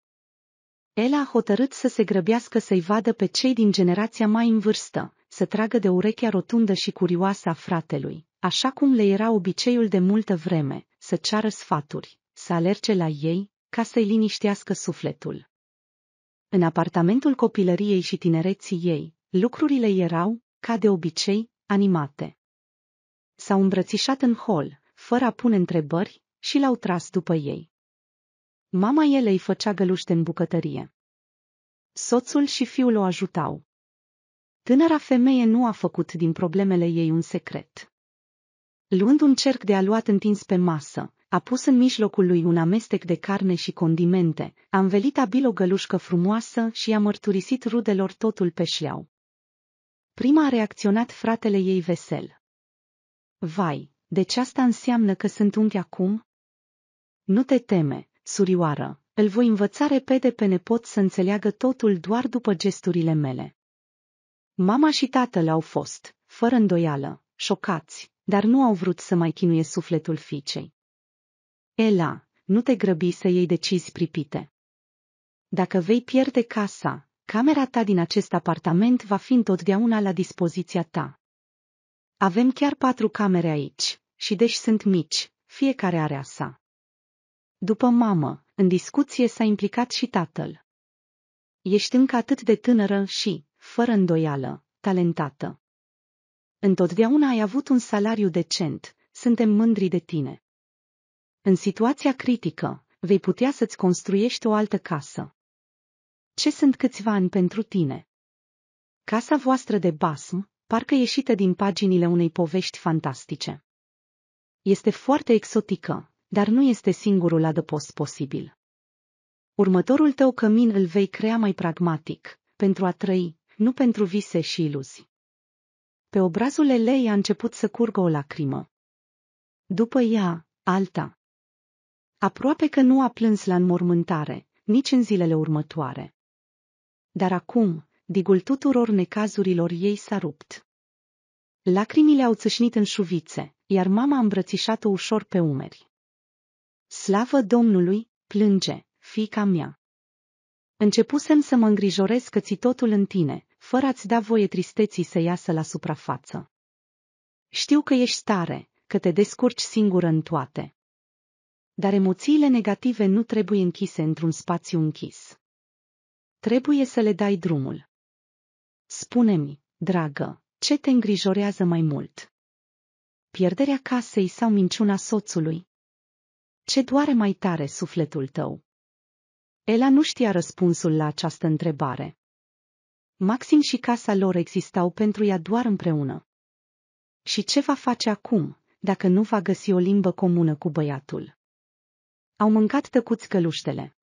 El a hotărât să se grăbească să-i vadă pe cei din generația mai în vârstă, să tragă de urechea rotundă și curioasă a fratelui, așa cum le era obiceiul de multă vreme, să ceară sfaturi, să alerge la ei, ca să-i liniștească sufletul. În apartamentul copilăriei și tinereții ei, lucrurile erau, ca de obicei, animate. S-au îmbrățișat în hol, fără a pune întrebări, și l-au tras după ei. Mama ele îi făcea găluște în bucătărie. Soțul și fiul o ajutau. Tânăra femeie nu a făcut din problemele ei un secret. Luând un cerc de aluat întins pe masă, a pus în mijlocul lui un amestec de carne și condimente, a învelit abil o gălușcă frumoasă și a mărturisit rudelor totul pe șleau. Prima a reacționat fratele ei vesel. Vai, deci asta înseamnă că sunt unchi acum? Nu te teme, surioară, îl voi învăța repede pe nepot să înțeleagă totul doar după gesturile mele. Mama și tatăl au fost, fără îndoială, șocați, dar nu au vrut să mai chinuie sufletul fiicei. Ela, nu te grăbi să iei decizi pripite. Dacă vei pierde casa, camera ta din acest apartament va fi întotdeauna la dispoziția ta. Avem chiar patru camere aici, și deși sunt mici, fiecare are a sa. După mamă, în discuție s-a implicat și tatăl. Ești încă atât de tânără și, fără îndoială, talentată. Întotdeauna ai avut un salariu decent, suntem mândri de tine. În situația critică, vei putea să-ți construiești o altă casă. Ce sunt câțiva ani pentru tine? Casa voastră de basm, parcă ieșită din paginile unei povești fantastice. Este foarte exotică, dar nu este singurul adăpost posibil. Următorul tău cămin îl vei crea mai pragmatic, pentru a trăi, nu pentru vise și iluzii. Pe obrazul Elei a început să curgă o lacrimă. După ea, alta. Aproape că nu a plâns la înmormântare, nici în zilele următoare. Dar acum, digul tuturor necazurilor ei s-a rupt. Lacrimile au țâșnit în șuvițe, iar mama a îmbrățișat-o ușor pe umeri. Slavă Domnului, plânge, fica mea! Începusem să mă îngrijorez că ți totul în tine, fără a-ți da voie tristeții să iasă la suprafață. Știu că ești tare, că te descurci singură în toate. Dar emoțiile negative nu trebuie închise într-un spațiu închis. Trebuie să le dai drumul. Spune-mi, dragă, ce te îngrijorează mai mult? Pierderea casei sau minciuna soțului? Ce doare mai tare sufletul tău? Ela nu știa răspunsul la această întrebare. Maxim și casa lor existau pentru ea doar împreună. Și ce va face acum, dacă nu va găsi o limbă comună cu băiatul? Au mâncat tăcuți căluștele.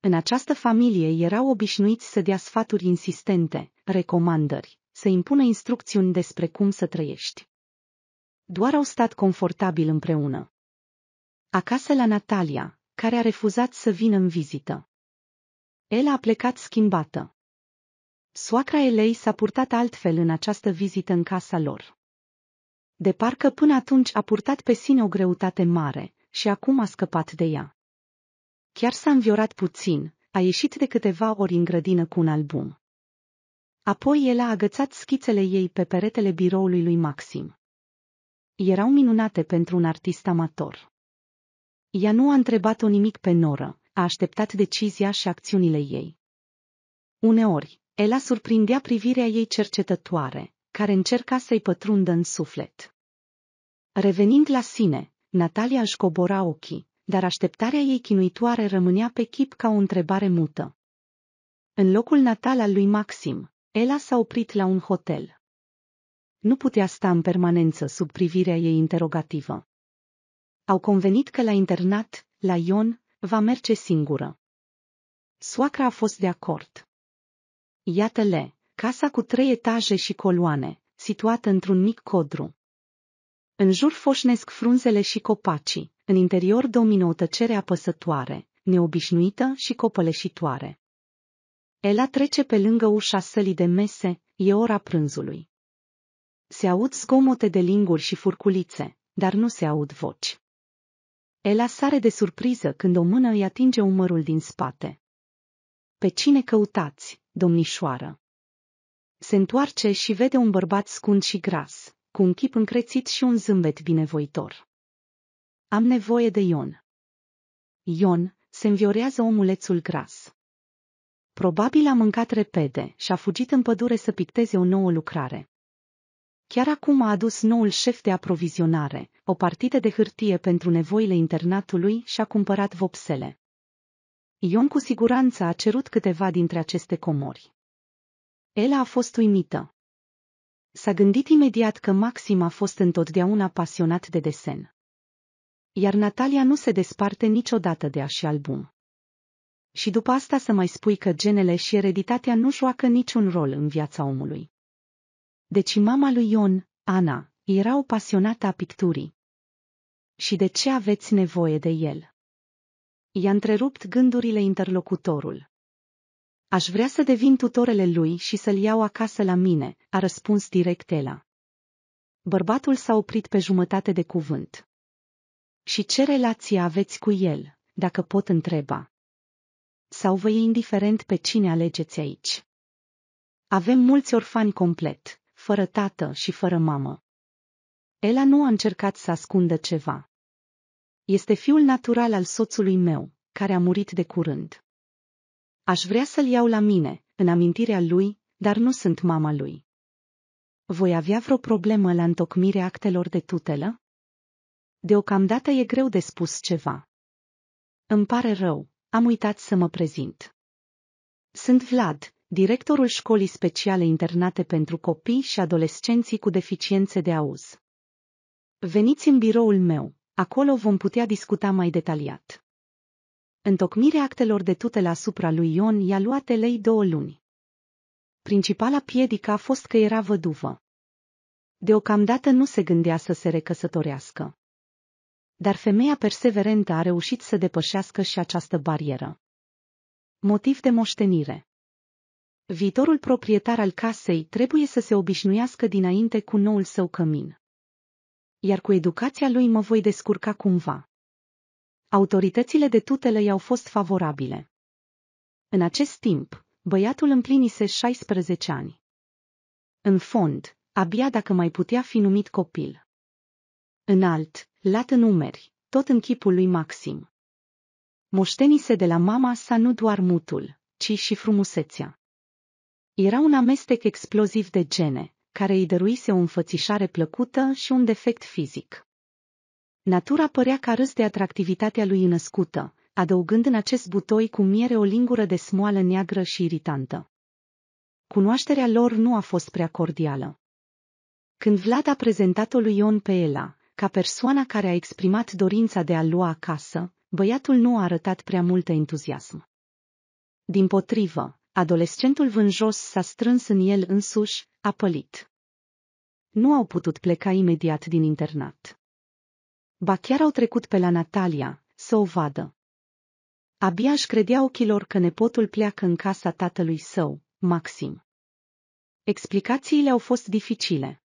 În această familie erau obișnuiți să dea sfaturi insistente, recomandări, să impună instrucțiuni despre cum să trăiești. Doar au stat confortabil împreună. Acasă la Natalia, care a refuzat să vină în vizită. El a plecat schimbată. Soacra Elei s-a purtat altfel în această vizită în casa lor. De parcă până atunci a purtat pe sine o greutate mare și acum a scăpat de ea. Chiar s-a înviorat puțin, a ieșit de câteva ori în grădină cu un album. Apoi el a agățat schițele ei pe peretele biroului lui Maxim. Erau minunate pentru un artist amator. Ea nu a întrebat-o nimic pe noră, a așteptat decizia și acțiunile ei. Uneori, Ela surprindea privirea ei cercetătoare, care încerca să-i pătrundă în suflet. Revenind la sine, Natalia își cobora ochii, dar așteptarea ei chinuitoare rămânea pe chip ca o întrebare mută. În locul natal al lui Maxim, Ela s-a oprit la un hotel. Nu putea sta în permanență sub privirea ei interogativă. Au convenit că la internat, la Ion, va merge singură. Soacra a fost de acord. Iată-le, casa cu trei etaje și coloane, situată într-un mic codru. În jur foșnesc frunzele și copacii, în interior domină o tăcere apăsătoare, neobișnuită și copăleșitoare. Ela trece pe lângă ușa sălii de mese, e ora prânzului. Se aud zgomote de linguri și furculițe, dar nu se aud voci. Ela sare de surpriză când o mână îi atinge umărul din spate. Pe cine căutați? domnișoară. Se întoarce și vede un bărbat scund și gras, cu un chip încrețit și un zâmbet binevoitor. Am nevoie de Ion. Ion, se înviorează omulețul gras. Probabil a mâncat repede și a fugit în pădure să picteze o nouă lucrare. Chiar acum a adus noul șef de aprovizionare, o partidă de hârtie pentru nevoile internatului și a cumpărat vopsele. Ion cu siguranță a cerut câteva dintre aceste comori. Ela a fost uimită. S-a gândit imediat că Maxim a fost întotdeauna pasionat de desen. Iar Natalia nu se desparte niciodată de așa album. Și după asta să mai spui că genele și ereditatea nu joacă niciun rol în viața omului. Deci mama lui Ion, Ana, era o pasionată a picturii. Și de ce aveți nevoie de el? I-a întrerupt gândurile interlocutorul. Aș vrea să devin tutorele lui și să-l iau acasă la mine, a răspuns direct Ela. Bărbatul s-a oprit pe jumătate de cuvânt. Și ce relație aveți cu el, dacă pot întreba? Sau vă e indiferent pe cine alegeți aici? Avem mulți orfani complet, fără tată și fără mamă. Ela nu a încercat să ascundă ceva. Este fiul natural al soțului meu, care a murit de curând. Aș vrea să-l iau la mine, în amintirea lui, dar nu sunt mama lui. Voi avea vreo problemă la întocmirea actelor de tutelă? Deocamdată e greu de spus ceva. Îmi pare rău, am uitat să mă prezint. Sunt Vlad, directorul școlii speciale internate pentru copii și adolescenții cu deficiențe de auz. Veniți în biroul meu, Acolo vom putea discuta mai detaliat. Întocmirea actelor de tutele asupra lui Ion i-a luat elei două luni. Principala piedică a fost că era văduvă. Deocamdată nu se gândea să se recăsătorească. Dar femeia perseverentă a reușit să depășească și această barieră. Motiv de moștenire Viitorul proprietar al casei trebuie să se obișnuiască dinainte cu noul său cămin iar cu educația lui mă voi descurca cumva. Autoritățile de tutele i-au fost favorabile. În acest timp, băiatul împlinise 16 ani. În fond, abia dacă mai putea fi numit copil. Înalt, lat în umeri, tot în chipul lui Maxim. Moștenise de la mama sa nu doar mutul, ci și frumusețea. Era un amestec exploziv de gene, care îi dăruise o înfățișare plăcută și un defect fizic. Natura părea ca râs de atractivitatea lui născută, adăugând în acest butoi cu miere o lingură de smoală neagră și iritantă. Cunoașterea lor nu a fost prea cordială. Când Vlad a prezentat-o lui Ion pe Ela, ca persoana care a exprimat dorința de a lua acasă, băiatul nu a arătat prea mult entuziasm. Din potrivă, adolescentul vânjos s-a strâns în el însuși, a pălit nu au putut pleca imediat din internat. Ba chiar au trecut pe la Natalia, să o vadă. Abia își credea ochilor că nepotul pleacă în casa tatălui său, Maxim. Explicațiile au fost dificile.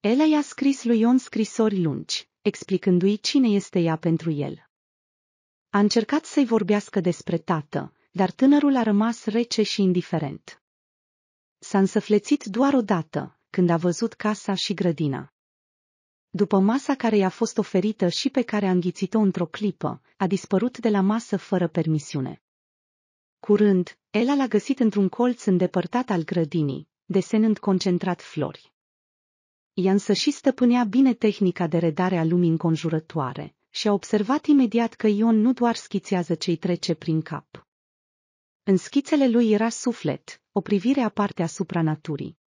Ela i-a scris lui Ion scrisori lungi, explicându-i cine este ea pentru el. A încercat să-i vorbească despre tată, dar tânărul a rămas rece și indiferent. S-a însăflețit doar odată, când a văzut casa și grădina. După masa care i-a fost oferită și pe care a înghițit-o într-o clipă, a dispărut de la masă fără permisiune. Curând, Ela l-a găsit într-un colț îndepărtat al grădinii, desenând concentrat flori. Ea însă și stăpânea bine tehnica de redare a lumii înconjurătoare și a observat imediat că Ion nu doar schițează ce-i trece prin cap. În schițele lui era suflet, o privire aparte asupra naturii.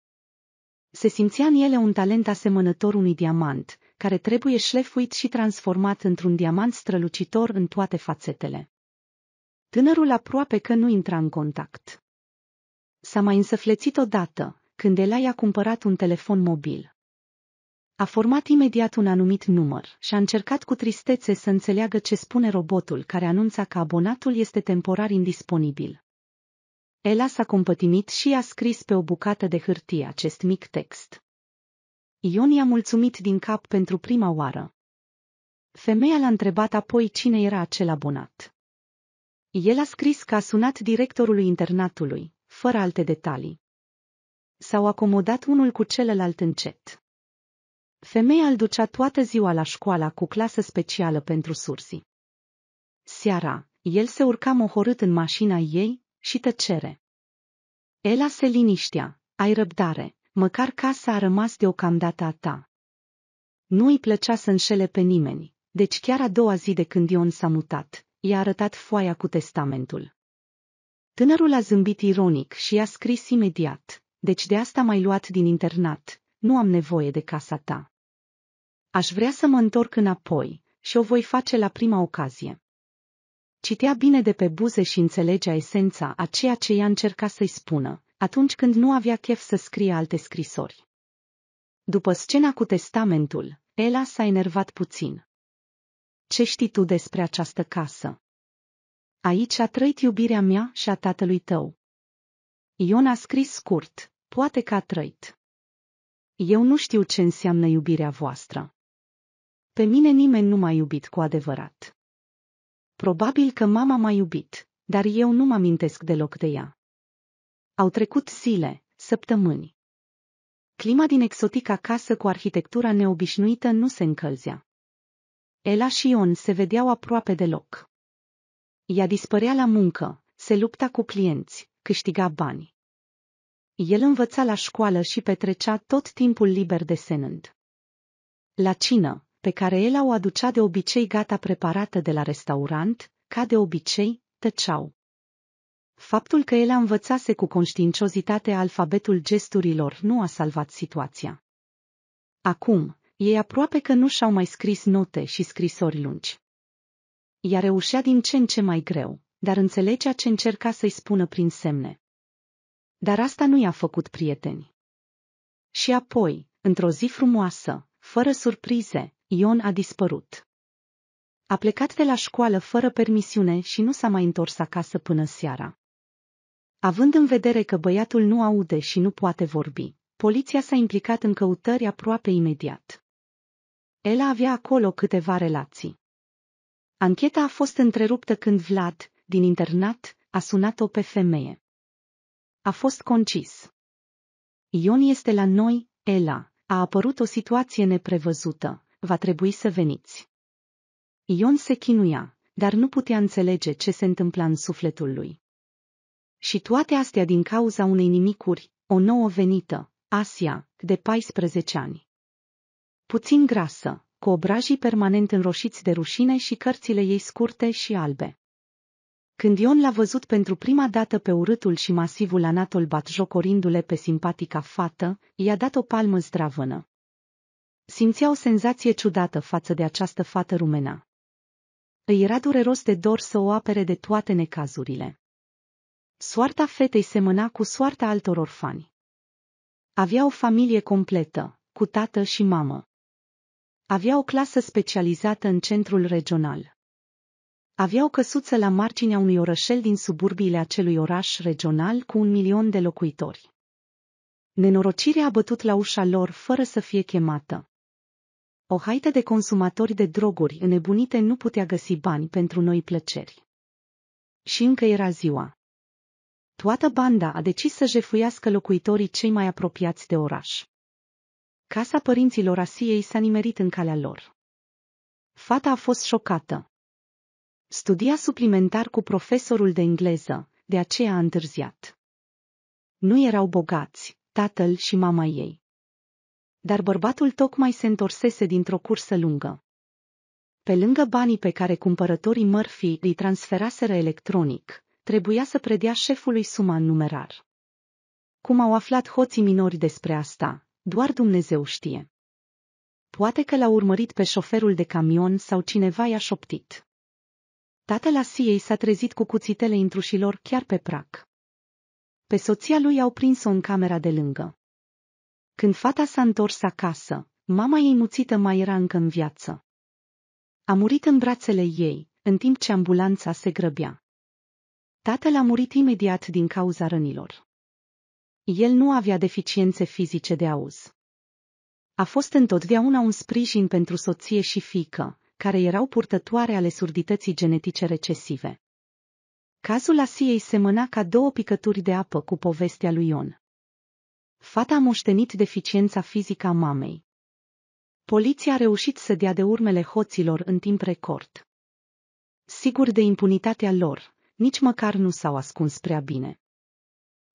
Se simțea în ele un talent asemănător unui diamant, care trebuie șlefuit și transformat într-un diamant strălucitor în toate fațetele. Tânărul aproape că nu intra în contact. S-a mai însăflețit odată, când el i-a cumpărat un telefon mobil. A format imediat un anumit număr și a încercat cu tristețe să înțeleagă ce spune robotul care anunța că abonatul este temporar indisponibil. Ela s-a compătimit și a scris pe o bucată de hârtie acest mic text. Ion i-a mulțumit din cap pentru prima oară. Femeia l-a întrebat apoi cine era acel abonat. El a scris că a sunat directorului internatului, fără alte detalii. S-au acomodat unul cu celălalt încet. Femeia îl ducea toată ziua la școala cu clasă specială pentru sursi. Seara, el se urca mohorât în mașina ei, și tăcere. Ela se liniștea, ai răbdare, măcar casa a rămas deocamdată a ta. Nu îi plăcea să înșele pe nimeni, deci chiar a doua zi de când Ion s-a mutat, i-a arătat foaia cu testamentul. Tânărul a zâmbit ironic și i-a scris imediat, deci de asta mai luat din internat, nu am nevoie de casa ta. Aș vrea să mă întorc înapoi și o voi face la prima ocazie. Citea bine de pe buze și înțelegea esența a ceea ce ea încerca să-i spună, atunci când nu avea chef să scrie alte scrisori. După scena cu testamentul, Ela s-a enervat puțin. Ce știi tu despre această casă? Aici a trăit iubirea mea și a tatălui tău. Ion a scris scurt, poate că a trăit. Eu nu știu ce înseamnă iubirea voastră. Pe mine nimeni nu m-a iubit cu adevărat. Probabil că mama m-a iubit, dar eu nu mă amintesc deloc de ea. Au trecut zile, săptămâni. Clima din exotica casă cu arhitectura neobișnuită nu se încălzea. Ela și Ion se vedeau aproape deloc. Ea dispărea la muncă, se lupta cu clienți, câștiga bani. El învăța la școală și petrecea tot timpul liber desenând. La cină, pe care el o aducea de obicei gata preparată de la restaurant, ca de obicei, tăceau. Faptul că el a învățase cu conștiinciozitate alfabetul gesturilor nu a salvat situația. Acum, ei aproape că nu și-au mai scris note și scrisori lungi. Ea reușea din ce în ce mai greu, dar înțelegea ce încerca să-i spună prin semne. Dar asta nu i-a făcut prieteni. Și apoi, într-o zi frumoasă, fără surprize, Ion a dispărut. A plecat de la școală fără permisiune și nu s-a mai întors acasă până seara. Având în vedere că băiatul nu aude și nu poate vorbi, poliția s-a implicat în căutări aproape imediat. El avea acolo câteva relații. Ancheta a fost întreruptă când Vlad, din internat, a sunat-o pe femeie. A fost concis. Ion este la noi, Ela, a apărut o situație neprevăzută, va trebui să veniți. Ion se chinuia, dar nu putea înțelege ce se întâmpla în sufletul lui. Și toate astea din cauza unei nimicuri, o nouă venită, Asia, de 14 ani. Puțin grasă, cu obrajii permanent înroșiți de rușine și cărțile ei scurte și albe. Când Ion l-a văzut pentru prima dată pe urâtul și masivul Anatol Batjocorindu-le pe simpatica fată, i-a dat o palmă zdravână. Simțea o senzație ciudată față de această fată rumena. Îi era dureros de dor să o apere de toate necazurile. Soarta fetei semăna cu soarta altor orfani. Avea o familie completă, cu tată și mamă. Avea o clasă specializată în centrul regional. Avea o căsuță la marginea unui orășel din suburbiile acelui oraș regional cu un milion de locuitori. Nenorocirea a bătut la ușa lor fără să fie chemată. O haită de consumatori de droguri înnebunite nu putea găsi bani pentru noi plăceri. Și încă era ziua. Toată banda a decis să jefuiască locuitorii cei mai apropiați de oraș. Casa părinților Asiei s-a nimerit în calea lor. Fata a fost șocată. Studia suplimentar cu profesorul de engleză, de aceea a întârziat. Nu erau bogați, tatăl și mama ei dar bărbatul tocmai se întorsese dintr-o cursă lungă. Pe lângă banii pe care cumpărătorii Murphy îi transferaseră electronic, trebuia să predea șefului suma în numerar. Cum au aflat hoții minori despre asta, doar Dumnezeu știe. Poate că l-a urmărit pe șoferul de camion sau cineva i-a șoptit. Tatăl Asiei s-a trezit cu cuțitele intrușilor chiar pe prac. Pe soția lui au prins-o în camera de lângă. Când fata s-a întors acasă, mama ei muțită mai era încă în viață. A murit în brațele ei, în timp ce ambulanța se grăbea. Tatăl a murit imediat din cauza rănilor. El nu avea deficiențe fizice de auz. A fost întotdeauna un sprijin pentru soție și fică, care erau purtătoare ale surdității genetice recesive. Cazul Asiei semăna ca două picături de apă cu povestea lui Ion. Fata a moștenit deficiența fizică a mamei. Poliția a reușit să dea de urmele hoților în timp record. Sigur de impunitatea lor, nici măcar nu s-au ascuns prea bine.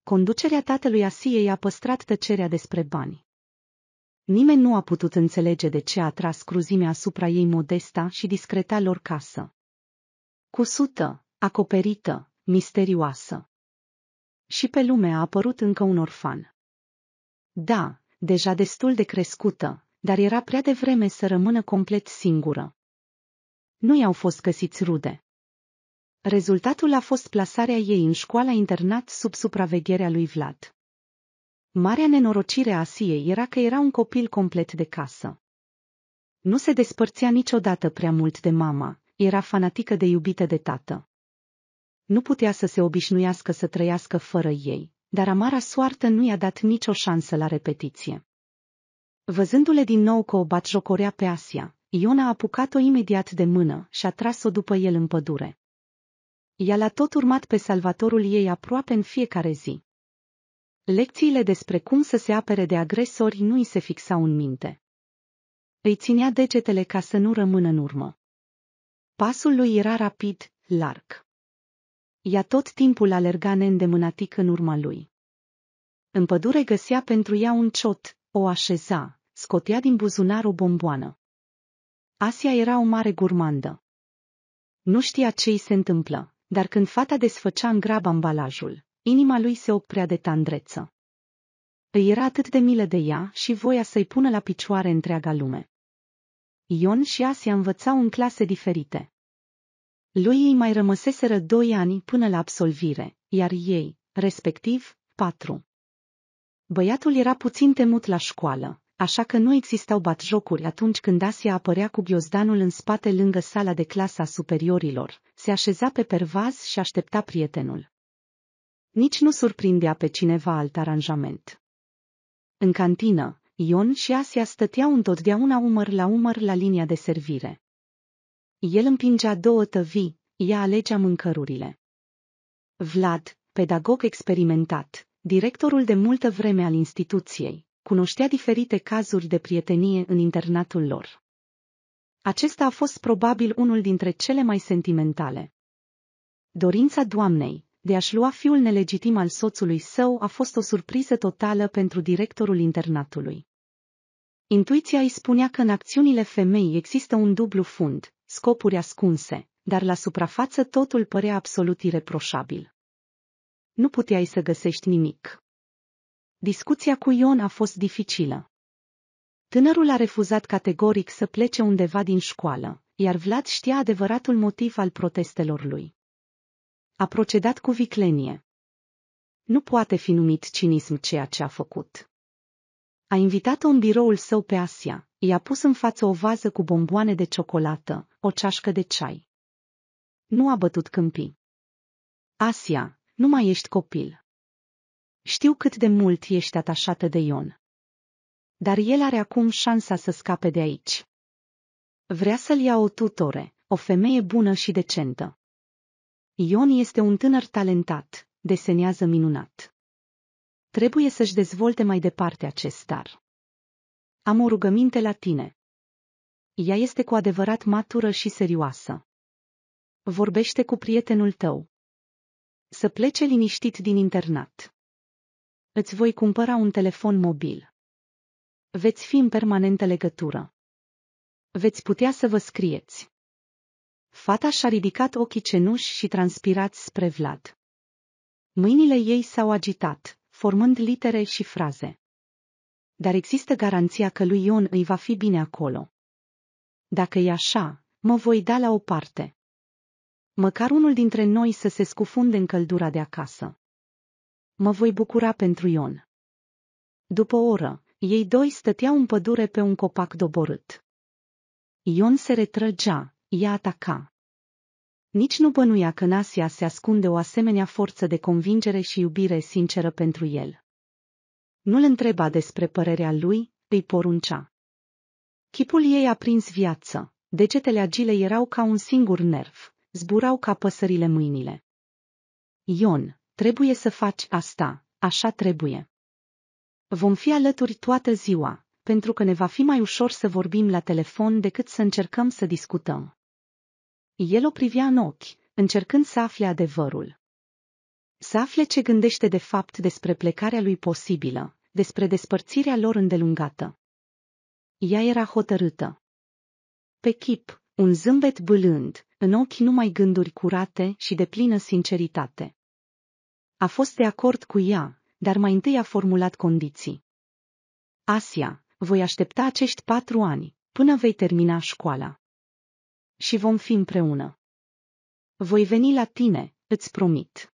Conducerea tatălui Asiei a păstrat tăcerea despre bani. Nimeni nu a putut înțelege de ce a tras cruzimea asupra ei modesta și discreta lor casă. Cusută, acoperită, misterioasă. Și pe lume a apărut încă un orfan. Da, deja destul de crescută, dar era prea devreme să rămână complet singură. Nu i-au fost găsiți rude. Rezultatul a fost plasarea ei în școala internat sub supravegherea lui Vlad. Marea nenorocire a Asiei era că era un copil complet de casă. Nu se despărțea niciodată prea mult de mama, era fanatică de iubită de tată. Nu putea să se obișnuiască să trăiască fără ei, dar amara soartă nu i-a dat nicio șansă la repetiție. Văzându-le din nou că o batjocorea pe Asia, Ion a apucat-o imediat de mână și a tras-o după el în pădure. Ea l-a tot urmat pe salvatorul ei aproape în fiecare zi. Lecțiile despre cum să se apere de agresori nu îi se fixau în minte. Îi ținea degetele ca să nu rămână în urmă. Pasul lui era rapid, larg. Ea tot timpul alerga neîndemânatic în urma lui. În pădure găsea pentru ea un ciot, o așeza, scotea din buzunar o bomboană. Asia era o mare gurmandă. Nu știa ce îi se întâmplă, dar când fata desfăcea în grab ambalajul, inima lui se oprea de tandreță. Îi era atât de milă de ea și voia să-i pună la picioare întreaga lume. Ion și Asia învățau în clase diferite. Lui ei mai rămăseseră doi ani până la absolvire, iar ei, respectiv, patru. Băiatul era puțin temut la școală, așa că nu existau batjocuri atunci când Asia apărea cu ghiozdanul în spate lângă sala de clasa superiorilor, se așeza pe pervaz și aștepta prietenul. Nici nu surprindea pe cineva alt aranjament. În cantină, Ion și Asia stăteau întotdeauna umăr la umăr la linia de servire. El împingea două tăvi, ea alegea mâncărurile. Vlad, pedagog experimentat, directorul de multă vreme al instituției, cunoștea diferite cazuri de prietenie în internatul lor. Acesta a fost probabil unul dintre cele mai sentimentale. Dorința doamnei de a-și lua fiul nelegitim al soțului său a fost o surpriză totală pentru directorul internatului. Intuiția îi spunea că în acțiunile femeii există un dublu fund, scopuri ascunse, dar la suprafață totul părea absolut ireproșabil. Nu puteai să găsești nimic. Discuția cu Ion a fost dificilă. Tânărul a refuzat categoric să plece undeva din școală, iar Vlad știa adevăratul motiv al protestelor lui. A procedat cu viclenie. Nu poate fi numit cinism ceea ce a făcut. A invitat-o în biroul său pe Asia, i-a pus în față o vază cu bomboane de ciocolată, o ceașcă de ceai. Nu a bătut câmpii. Asia, nu mai ești copil. Știu cât de mult ești atașată de Ion. Dar el are acum șansa să scape de aici. Vrea să-l ia o tutore, o femeie bună și decentă. Ion este un tânăr talentat, desenează minunat. Trebuie să-și dezvolte mai departe acest dar. Am o rugăminte la tine. Ea este cu adevărat matură și serioasă. Vorbește cu prietenul tău. Să plece liniștit din internat. Îți voi cumpăra un telefon mobil. Veți fi în permanentă legătură. Veți putea să vă scrieți. Fata și-a ridicat ochii cenuși și transpirați spre Vlad. Mâinile ei s-au agitat, formând litere și fraze. Dar există garanția că lui Ion îi va fi bine acolo. Dacă e așa, mă voi da la o parte. Măcar unul dintre noi să se scufunde în căldura de acasă. Mă voi bucura pentru Ion. După o oră, ei doi stăteau în pădure pe un copac doborât. Ion se retrăgea, ea ataca. Nici nu bănuia că în Asia se ascunde o asemenea forță de convingere și iubire sinceră pentru el. Nu-l întreba despre părerea lui, îi poruncea. Chipul ei a prins viață, degetele agile erau ca un singur nerv, zburau ca păsările mâinile. Ion, trebuie să faci asta, așa trebuie. Vom fi alături toată ziua, pentru că ne va fi mai ușor să vorbim la telefon decât să încercăm să discutăm. El o privea în ochi, încercând să afle adevărul. Să afle ce gândește de fapt despre plecarea lui posibilă, despre despărțirea lor îndelungată. Ea era hotărâtă. Pe chip, un zâmbet bâlând, în ochi numai gânduri curate și de plină sinceritate. A fost de acord cu ea, dar mai întâi a formulat condiții. Asia, voi aștepta acești patru ani, până vei termina școala și vom fi împreună. Voi veni la tine, îți promit.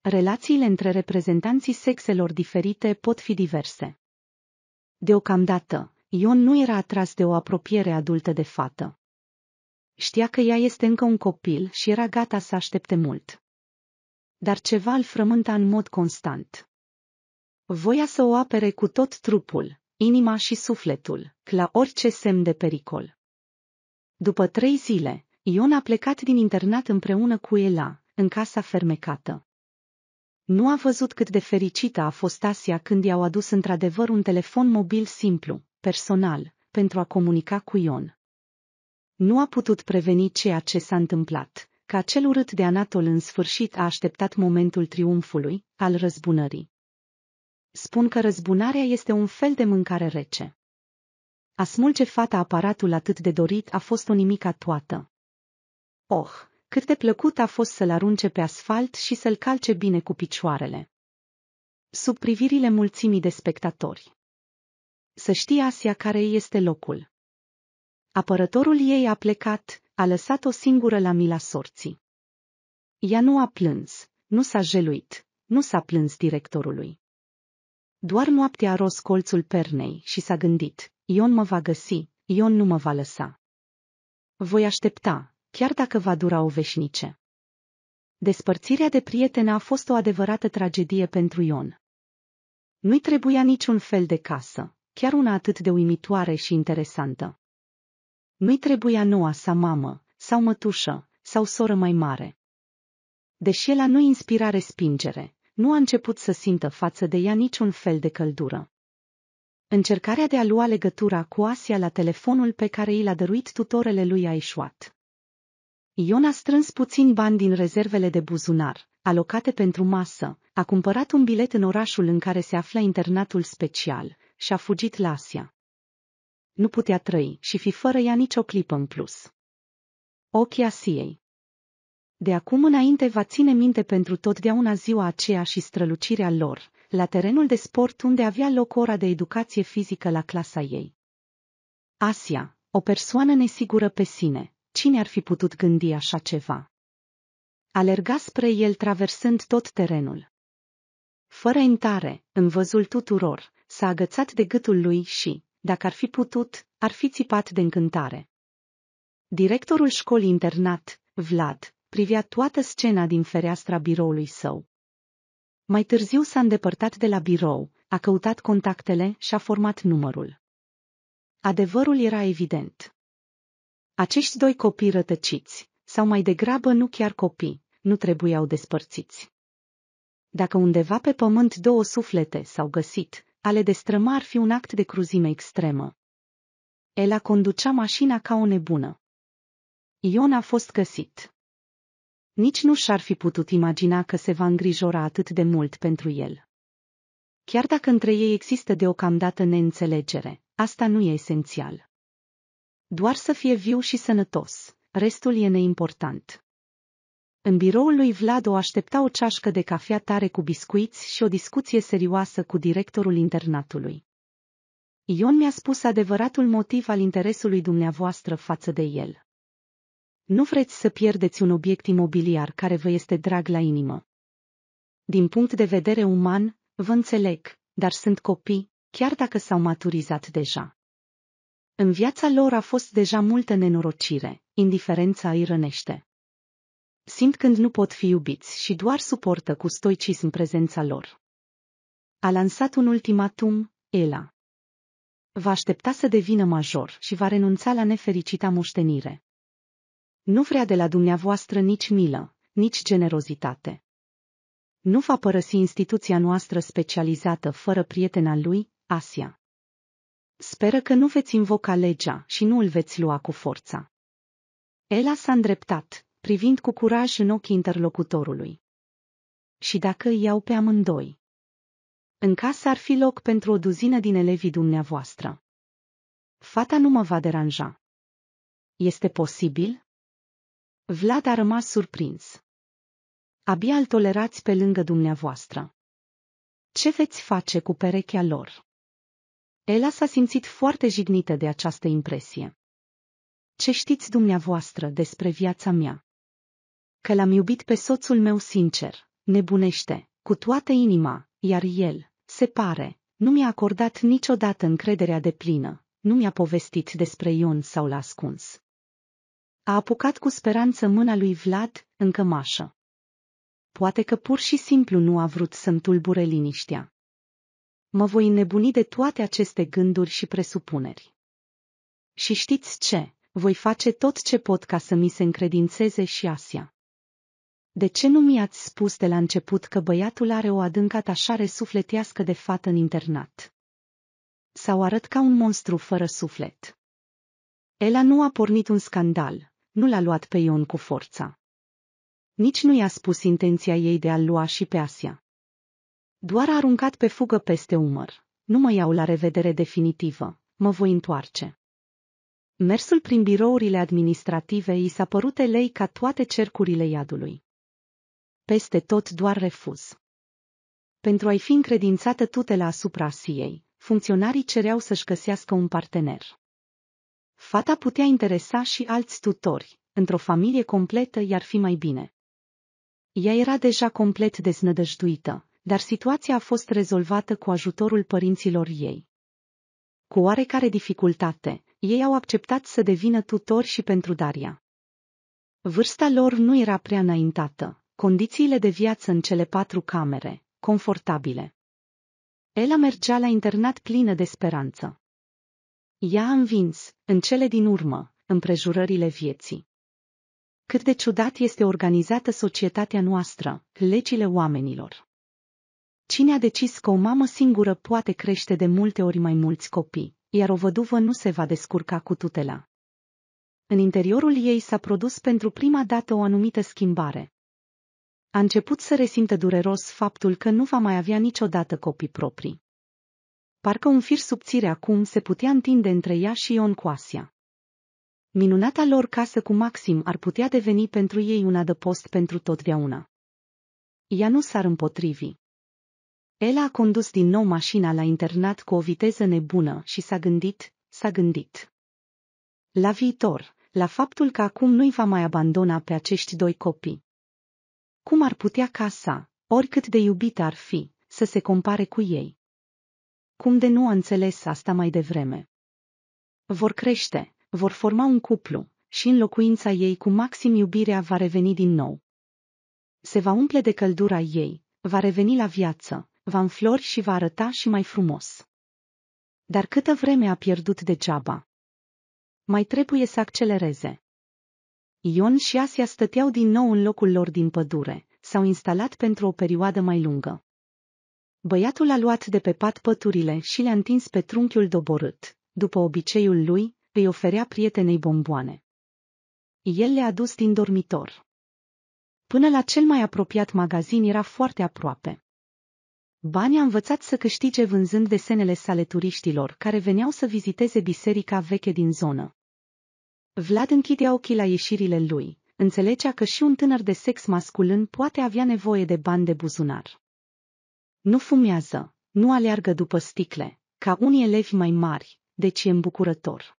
Relațiile între reprezentanții sexelor diferite pot fi diverse. Deocamdată, Ion nu era atras de o apropiere adultă de fată. Știa că ea este încă un copil și era gata să aștepte mult. Dar ceva îl frământa în mod constant. Voia să o apere cu tot trupul, inima și sufletul, la orice semn de pericol. După trei zile, Ion a plecat din internat împreună cu Ela, în casa fermecată. Nu a văzut cât de fericită a fost Asia când i-au adus într-adevăr un telefon mobil simplu, personal, pentru a comunica cu Ion. Nu a putut preveni ceea ce s-a întâmplat, că acel urât de Anatol în sfârșit a așteptat momentul triumfului, al răzbunării. Spun că răzbunarea este un fel de mâncare rece. A smulge fata aparatul atât de dorit a fost o nimica toată. Oh, cât de plăcut a fost să-l arunce pe asfalt și să-l calce bine cu picioarele. Sub privirile mulțimii de spectatori. Să știe Asia care este locul. Apărătorul ei a plecat, a lăsat-o singură la mila sorții. Ea nu a plâns, nu s-a jeluit, nu s-a plâns directorului. Doar noaptea a ros colțul pernei și s-a gândit, Ion mă va găsi, Ion nu mă va lăsa. Voi aștepta, chiar dacă va dura o veșnice. Despărțirea de prietenă a fost o adevărată tragedie pentru Ion. Nu-i trebuia niciun fel de casă, chiar una atât de uimitoare și interesantă. Nu-i trebuia noua sa mamă, sau mătușă, sau soră mai mare. Deși el nu inspira respingere, nu a început să simtă față de ea niciun fel de căldură. Încercarea de a lua legătura cu Asia la telefonul pe care i l-a dăruit tutorele lui a eșuat. Ion a strâns puțin bani din rezervele de buzunar, alocate pentru masă, a cumpărat un bilet în orașul în care se afla internatul special și a fugit la Asia. Nu putea trăi și fi fără ea nicio clipă în plus. Ochii Asiei de acum înainte va ține minte pentru totdeauna ziua aceea și strălucirea lor, la terenul de sport unde avea loc ora de educație fizică la clasa ei. Asia, o persoană nesigură pe sine, cine ar fi putut gândi așa ceva? Alerga spre el traversând tot terenul. Fără intare, în văzul tuturor, s-a agățat de gâtul lui și, dacă ar fi putut, ar fi țipat de încântare. Directorul școlii internat, Vlad, privea toată scena din fereastra biroului său. Mai târziu s-a îndepărtat de la birou, a căutat contactele și a format numărul. Adevărul era evident. Acești doi copii rătăciți, sau mai degrabă nu chiar copii, nu trebuiau despărțiți. Dacă undeva pe pământ două suflete s-au găsit, ale destrăma ar fi un act de cruzime extremă. Ela conducea mașina ca o nebună. Ion a fost găsit. Nici nu și-ar fi putut imagina că se va îngrijora atât de mult pentru el. Chiar dacă între ei există deocamdată neînțelegere, asta nu e esențial. Doar să fie viu și sănătos, restul e neimportant. În biroul lui Vlad o aștepta o ceașcă de cafea tare cu biscuiți și o discuție serioasă cu directorul internatului. Ion mi-a spus adevăratul motiv al interesului dumneavoastră față de el. Nu vreți să pierdeți un obiect imobiliar care vă este drag la inimă. Din punct de vedere uman, vă înțeleg, dar sunt copii, chiar dacă s-au maturizat deja. În viața lor a fost deja multă nenorocire, indiferența îi rănește. Simt când nu pot fi iubiți și doar suportă cu stoicism prezența lor. A lansat un ultimatum, Ela. Va aștepta să devină major și va renunța la nefericita moștenire. Nu vrea de la dumneavoastră nici milă, nici generozitate. Nu va părăsi instituția noastră specializată fără prietena lui, Asia. Speră că nu veți invoca legea și nu îl veți lua cu forța. Ela s-a îndreptat, privind cu curaj în ochii interlocutorului. Și dacă îi iau pe amândoi? În casă ar fi loc pentru o duzină din elevii dumneavoastră. Fata nu mă va deranja. Este posibil? Vlad a rămas surprins. Abia îl tolerați pe lângă dumneavoastră. Ce veți face cu perechea lor? Ela s-a simțit foarte jignită de această impresie. Ce știți dumneavoastră despre viața mea? Că l-am iubit pe soțul meu sincer, nebunește, cu toată inima, iar el, se pare, nu mi-a acordat niciodată încrederea de plină, nu mi-a povestit despre Ion sau l-a ascuns. A apucat cu speranță mâna lui Vlad, în cămașă. Poate că pur și simplu nu a vrut să-mi tulbure liniștea. Mă voi înnebuni de toate aceste gânduri și presupuneri. Și știți ce? Voi face tot ce pot ca să mi se încredințeze și Asia. De ce nu mi-ați spus de la început că băiatul are o adâncă atașare sufletească de fată în internat? Sau arăt ca un monstru fără suflet? Ela nu a pornit un scandal, nu l-a luat pe Ion cu forța. Nici nu i-a spus intenția ei de a-l lua și pe Asia. Doar a aruncat pe fugă peste umăr. Nu mă iau la revedere definitivă, mă voi întoarce. Mersul prin birourile administrative i s-a părut elei ca toate cercurile iadului. Peste tot doar refuz. Pentru a-i fi încredințată tutela asupra Asiei, funcționarii cereau să-și găsească un partener. Fata putea interesa și alți tutori, într-o familie completă i-ar fi mai bine. Ea era deja complet deznădăjduită, dar situația a fost rezolvată cu ajutorul părinților ei. Cu oarecare dificultate, ei au acceptat să devină tutori și pentru Daria. Vârsta lor nu era prea înaintată, condițiile de viață în cele patru camere, confortabile. Ela mergea la internat plină de speranță. Ea a învins, în cele din urmă, împrejurările vieții. Cât de ciudat este organizată societatea noastră, legile oamenilor. Cine a decis că o mamă singură poate crește de multe ori mai mulți copii, iar o văduvă nu se va descurca cu tutela? În interiorul ei s-a produs pentru prima dată o anumită schimbare. A început să resimtă dureros faptul că nu va mai avea niciodată copii proprii. Parcă un fir subțire acum se putea întinde între ea și Ion Coasia. Minunata lor casă cu Maxim ar putea deveni pentru ei un adăpost pentru totdeauna. Ea nu s-ar împotrivi. Ela a condus din nou mașina la internat cu o viteză nebună și s-a gândit, s-a gândit. La viitor, la faptul că acum nu-i va mai abandona pe acești doi copii. Cum ar putea casa, oricât de iubită ar fi, să se compare cu ei? cum de nu a înțeles asta mai devreme. Vor crește, vor forma un cuplu, și în locuința ei cu maxim iubirea va reveni din nou. Se va umple de căldura ei, va reveni la viață, va înflori și va arăta și mai frumos. Dar câtă vreme a pierdut degeaba? Mai trebuie să accelereze. Ion și Asia stăteau din nou în locul lor din pădure, s-au instalat pentru o perioadă mai lungă. Băiatul a luat de pe pat păturile și le-a întins pe trunchiul doborât. După obiceiul lui, îi oferea prietenei bomboane. El le-a dus din dormitor. Până la cel mai apropiat magazin era foarte aproape. Bani a învățat să câștige vânzând desenele sale turiștilor care veneau să viziteze biserica veche din zonă. Vlad închidea ochii la ieșirile lui, înțelegea că și un tânăr de sex masculin poate avea nevoie de bani de buzunar. Nu fumează, nu aleargă după sticle, ca unii elevi mai mari, deci e îmbucurător.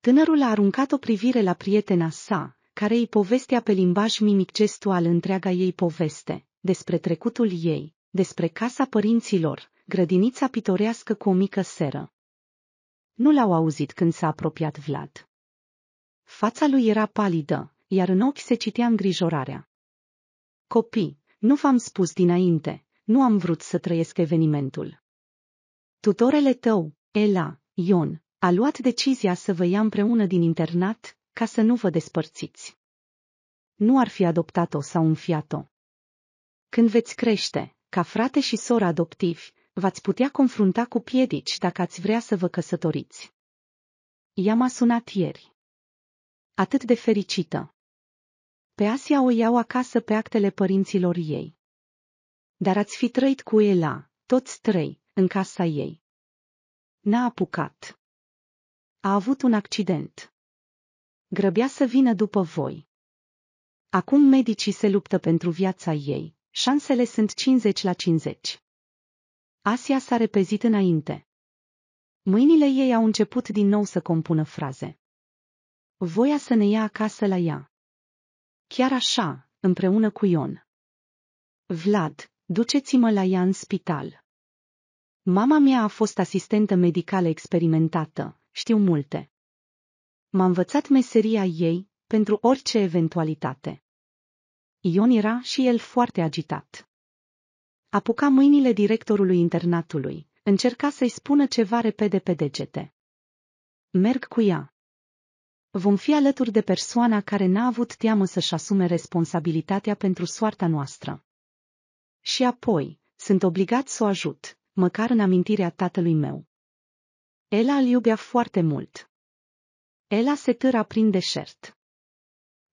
Tânărul a aruncat o privire la prietena sa, care îi povestea pe limbaj mimic gestual întreaga ei poveste, despre trecutul ei, despre casa părinților, grădinița pitorească cu o mică seră. Nu l-au auzit când s-a apropiat Vlad. Fața lui era palidă, iar în ochi se citea îngrijorarea. Copii, nu v-am spus dinainte, nu am vrut să trăiesc evenimentul. Tutorele tău, Ela, Ion, a luat decizia să vă ia împreună din internat, ca să nu vă despărțiți. Nu ar fi adoptat-o sau înfiat-o. Când veți crește, ca frate și soră adoptivi, v-ați putea confrunta cu piedici dacă ați vrea să vă căsătoriți. Ea m-a sunat ieri. Atât de fericită. Pe Asia o iau acasă pe actele părinților ei. Dar ați fi trăit cu Ela, toți trei, în casa ei. N-a apucat. A avut un accident. Grăbea să vină după voi. Acum medicii se luptă pentru viața ei. Șansele sunt 50 la 50. Asia s-a repezit înainte. Mâinile ei au început din nou să compună fraze. Voia să ne ia acasă la ea. Chiar așa, împreună cu Ion. Vlad, Duceți-mă la ea în spital. Mama mea a fost asistentă medicală experimentată, știu multe. M-a învățat meseria ei, pentru orice eventualitate. Ion era și el foarte agitat. Apuca mâinile directorului internatului, încerca să-i spună ceva repede pe degete. Merg cu ea. Vom fi alături de persoana care n-a avut teamă să-și asume responsabilitatea pentru soarta noastră. Și apoi, sunt obligat să o ajut, măcar în amintirea tatălui meu. Ela îl iubea foarte mult. Ela se târa prin deșert.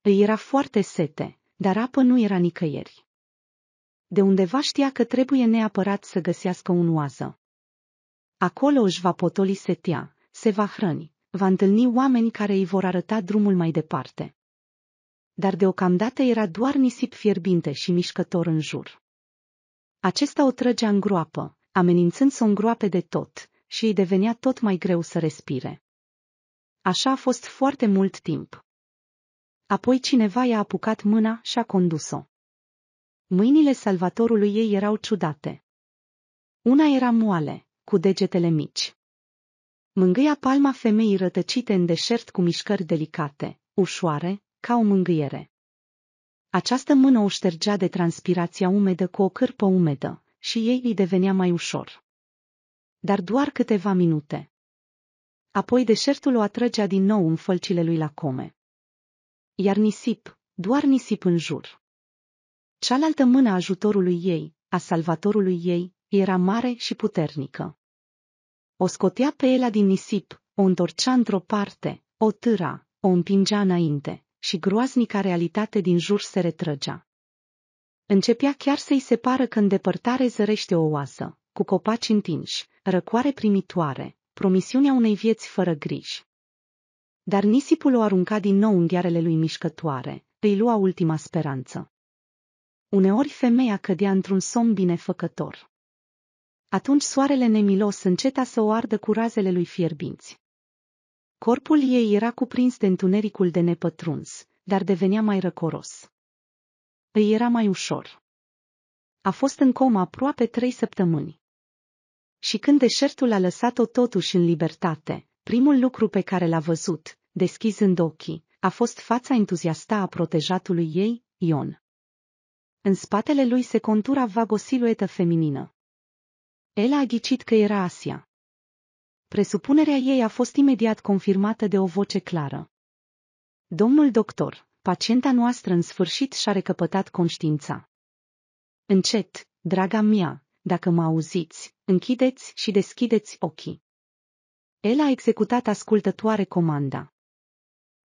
Îi era foarte sete, dar apă nu era nicăieri. De undeva știa că trebuie neapărat să găsească un oază. Acolo își va potoli setea, se va hrăni, va întâlni oameni care îi vor arăta drumul mai departe. Dar deocamdată era doar nisip fierbinte și mișcător în jur. Acesta o trăgea în groapă, amenințând să o îngroape de tot, și îi devenea tot mai greu să respire. Așa a fost foarte mult timp. Apoi cineva i-a apucat mâna și a condus-o. Mâinile salvatorului ei erau ciudate. Una era moale, cu degetele mici. Mângâia palma femeii rătăcite în deșert cu mișcări delicate, ușoare, ca o mângâiere. Această mână o ștergea de transpirația umedă cu o cârpă umedă și ei îi devenea mai ușor. Dar doar câteva minute. Apoi deșertul o atrăgea din nou în fălcile lui la come. Iar nisip, doar nisip în jur. Cealaltă mână a ajutorului ei, a salvatorului ei, era mare și puternică. O scotea pe Ela din nisip, o întorcea într-o parte, o târa, o împingea înainte, și groaznica realitate din jur se retrăgea. Începea chiar să-i separă că depărtare zărește o oasă, cu copaci întinși, răcoare primitoare, promisiunea unei vieți fără griji. Dar nisipul o arunca din nou în ghearele lui mișcătoare, îi lua ultima speranță. Uneori femeia cădea într-un somn binefăcător. Atunci soarele nemilos înceta să o ardă cu razele lui fierbinți. Corpul ei era cuprins de întunericul de nepătruns, dar devenea mai răcoros. Îi era mai ușor. A fost în coma aproape trei săptămâni. Și când deșertul a lăsat-o totuși în libertate, primul lucru pe care l-a văzut, deschizând ochii, a fost fața entuziasta a protejatului ei, Ion. În spatele lui se contura vag o siluetă feminină. El a ghicit că era Asia. Presupunerea ei a fost imediat confirmată de o voce clară. Domnul doctor, pacienta noastră în sfârșit și-a recăpătat conștiința. Încet, draga mea, dacă mă auziți, închideți și deschideți ochii. El a executat ascultătoare comanda.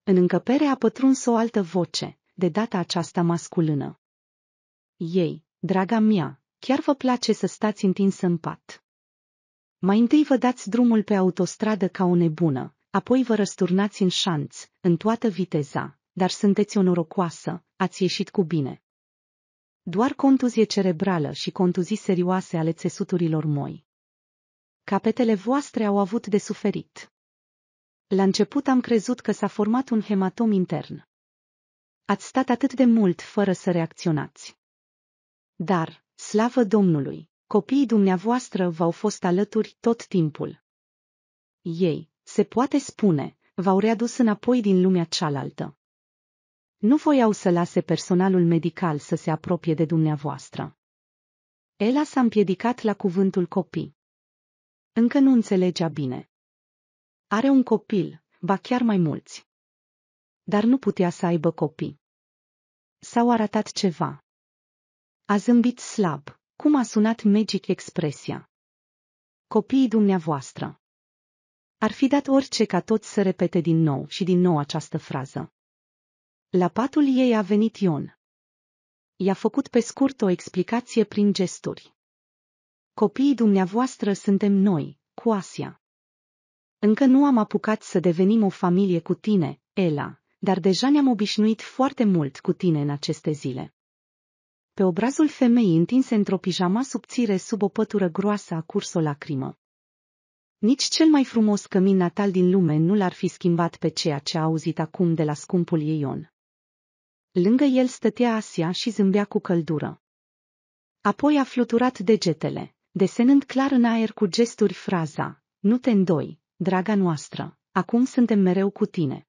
În încăpere a pătruns o altă voce, de data aceasta masculină. Ei, draga mea, chiar vă place să stați întins în pat. Mai întâi vă dați drumul pe autostradă ca o nebună, apoi vă răsturnați în șanț, în toată viteza, dar sunteți o norocoasă, ați ieșit cu bine. Doar contuzie cerebrală și contuzii serioase ale țesuturilor moi. Capetele voastre au avut de suferit. La început am crezut că s-a format un hematom intern. Ați stat atât de mult fără să reacționați. Dar, slavă Domnului, Copiii dumneavoastră v-au fost alături tot timpul. Ei, se poate spune, v-au readus înapoi din lumea cealaltă. Nu voiau să lase personalul medical să se apropie de dumneavoastră. Ela s-a împiedicat la cuvântul copii. Încă nu înțelegea bine. Are un copil, ba chiar mai mulți. Dar nu putea să aibă copii. S-au arătat ceva. A zâmbit slab. Cum a sunat Magic expresia? Copiii dumneavoastră. Ar fi dat orice ca toți să repete din nou și din nou această frază. La patul ei a venit Ion. I-a făcut pe scurt o explicație prin gesturi. Copiii dumneavoastră suntem noi, cu Asia. Încă nu am apucat să devenim o familie cu tine, Ela, dar deja ne-am obișnuit foarte mult cu tine în aceste zile. Pe obrazul femeii întinse într-o pijama subțire sub o pătură groasă a curs o lacrimă. Nici cel mai frumos cămin natal din lume nu l-ar fi schimbat pe ceea ce a auzit acum de la scumpul ei Ion. Lângă el stătea Asia și zâmbea cu căldură. Apoi a fluturat degetele, desenând clar în aer cu gesturi fraza, nu te îndoi, draga noastră, acum suntem mereu cu tine.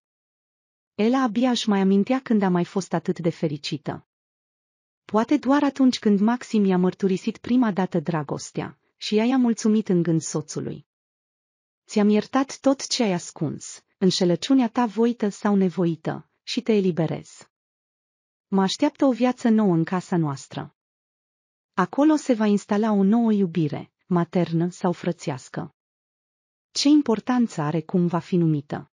Ela abia își mai amintea când a mai fost atât de fericită. Poate doar atunci când Maxim i-a mărturisit prima dată dragostea și ea i-a mulțumit în gând soțului. Ți-am iertat tot ce ai ascuns, înșelăciunea ta voită sau nevoită, și te eliberez. Mă așteaptă o viață nouă în casa noastră. Acolo se va instala o nouă iubire, maternă sau frățească. Ce importanță are cum va fi numită?